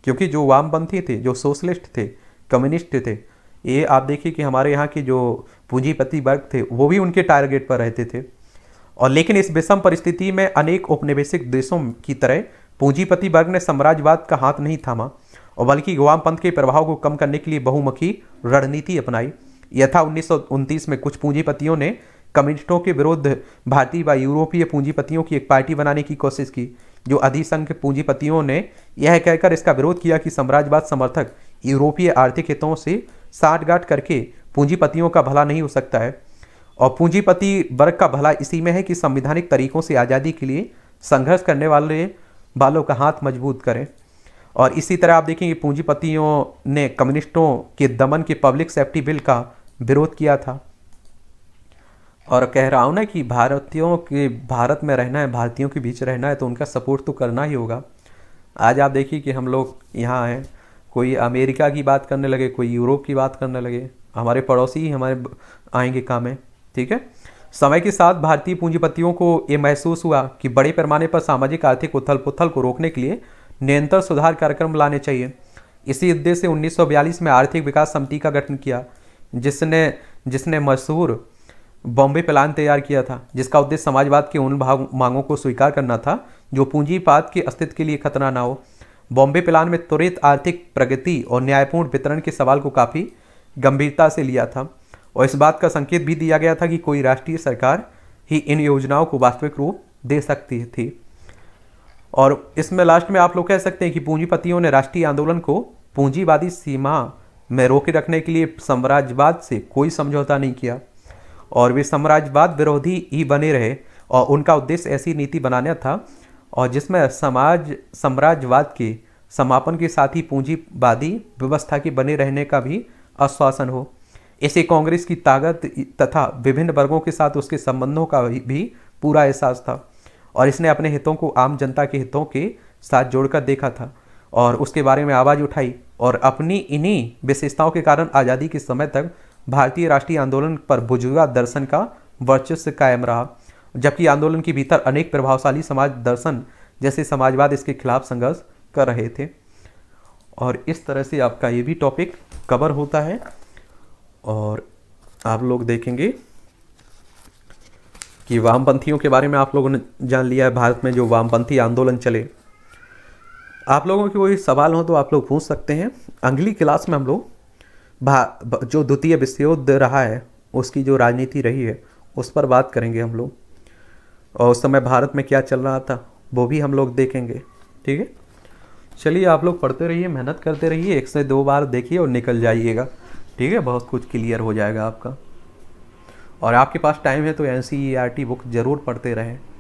क्योंकि जो वामपंथी थे जो सोशलिस्ट थे कम्युनिस्ट थे ये आप देखिए कि हमारे यहाँ की जो पूंजीपति वर्ग थे वो भी उनके टारगेट पर रहते थे और लेकिन इस विषम परिस्थिति में अनेक औपनिवेशिक देशों की तरह पूंजीपति वर्ग ने साम्राज्यवाद का हाथ नहीं थामा और बल्कि गुवाम पंथ के प्रभाव को कम करने के लिए बहुमुखी रणनीति अपनाई यथा उन्नीस में कुछ पूंजीपतियों ने कम्युनिस्टों के विरुद्ध भारतीय व यूरोपीय पूंजीपतियों की एक पार्टी बनाने की कोशिश की जो अधिसंघ पूंजीपतियों ने यह कहकर इसका विरोध किया कि साम्राज्यवाद समर्थक यूरोपीय आर्थिक हितों से साठगांठ करके पूंजीपतियों का भला नहीं हो सकता है और पूंजीपति वर्ग का भला इसी में है कि संविधानिक तरीकों से आज़ादी के लिए संघर्ष करने वाले बालों का हाथ मजबूत करें और इसी तरह आप देखेंगे पूंजीपतियों ने कम्युनिस्टों के दमन के पब्लिक सेफ्टी बिल का विरोध किया था और कह रहा हूँ ना कि भारतीयों के भारत में रहना है भारतीयों के बीच रहना है तो उनका सपोर्ट तो करना ही होगा आज आप देखिए कि हम लोग यहाँ हैं कोई अमेरिका की बात करने लगे कोई यूरोप की बात करने लगे हमारे पड़ोसी ही हमारे आएंगे काम में ठीक है समय के साथ भारतीय पूंजीपतियों को ये महसूस हुआ कि बड़े पैमाने पर सामाजिक आर्थिक उथल पुथल को रोकने के लिए निरंतर सुधार कार्यक्रम लाने चाहिए इसी उद्देश्य से 1942 में आर्थिक विकास समिति का गठन किया जिसने जिसने मशहूर बॉम्बे प्लान तैयार किया था जिसका उद्देश्य समाजवाद के उन मांगों को स्वीकार करना था जो पूंजीपात के अस्तित्व के लिए खतरा ना हो बॉम्बे प्लान में त्वरित आर्थिक प्रगति और न्यायपूर्ण वितरण के सवाल को काफ़ी गंभीरता से लिया था और इस बात का संकेत भी दिया गया था कि कोई राष्ट्रीय सरकार ही इन योजनाओं को वास्तविक रूप दे सकती थी और इसमें लास्ट में आप लोग कह सकते हैं कि पूंजीपतियों ने राष्ट्रीय आंदोलन को पूंजीवादी सीमा में रोके रखने के लिए साम्राज्यवाद से कोई समझौता नहीं किया और वे साम्राज्यवाद विरोधी ही बने रहे और उनका उद्देश्य ऐसी नीति बनाना था और जिसमें समाज साम्राज्यवाद की समापन के साथ ही पूंजीवादी व्यवस्था के बने रहने का भी आश्वासन हो इसे कांग्रेस की ताकत तथा विभिन्न वर्गों के साथ उसके संबंधों का भी पूरा एहसास था और इसने अपने हितों को आम जनता के हितों के साथ जोड़कर देखा था और उसके बारे में आवाज़ उठाई और अपनी इन्हीं विशेषताओं के कारण आज़ादी के समय तक भारतीय राष्ट्रीय आंदोलन पर बुजुर्गा दर्शन का वर्चस्व कायम रहा जबकि आंदोलन के भीतर अनेक प्रभावशाली समाज दर्शन जैसे समाजवाद इसके खिलाफ संघर्ष कर रहे थे और इस तरह से आपका ये भी टॉपिक कवर होता है और आप लोग देखेंगे कि वामपंथियों के बारे में आप लोगों ने जान लिया है भारत में जो वामपंथी आंदोलन चले आप लोगों के कोई सवाल हो तो आप लोग पूछ सकते हैं अगली क्लास में हम लोग जो द्वितीय विश्वयुद्ध रहा है उसकी जो राजनीति रही है उस पर बात करेंगे हम लोग और उस समय भारत में क्या चल रहा था वो भी हम लोग देखेंगे ठीक है चलिए आप लोग पढ़ते रहिए मेहनत करते रहिए एक से दो बार देखिए और निकल जाइएगा ठीक है बहुत कुछ क्लियर हो जाएगा आपका और आपके पास टाइम है तो एन बुक ज़रूर पढ़ते रहें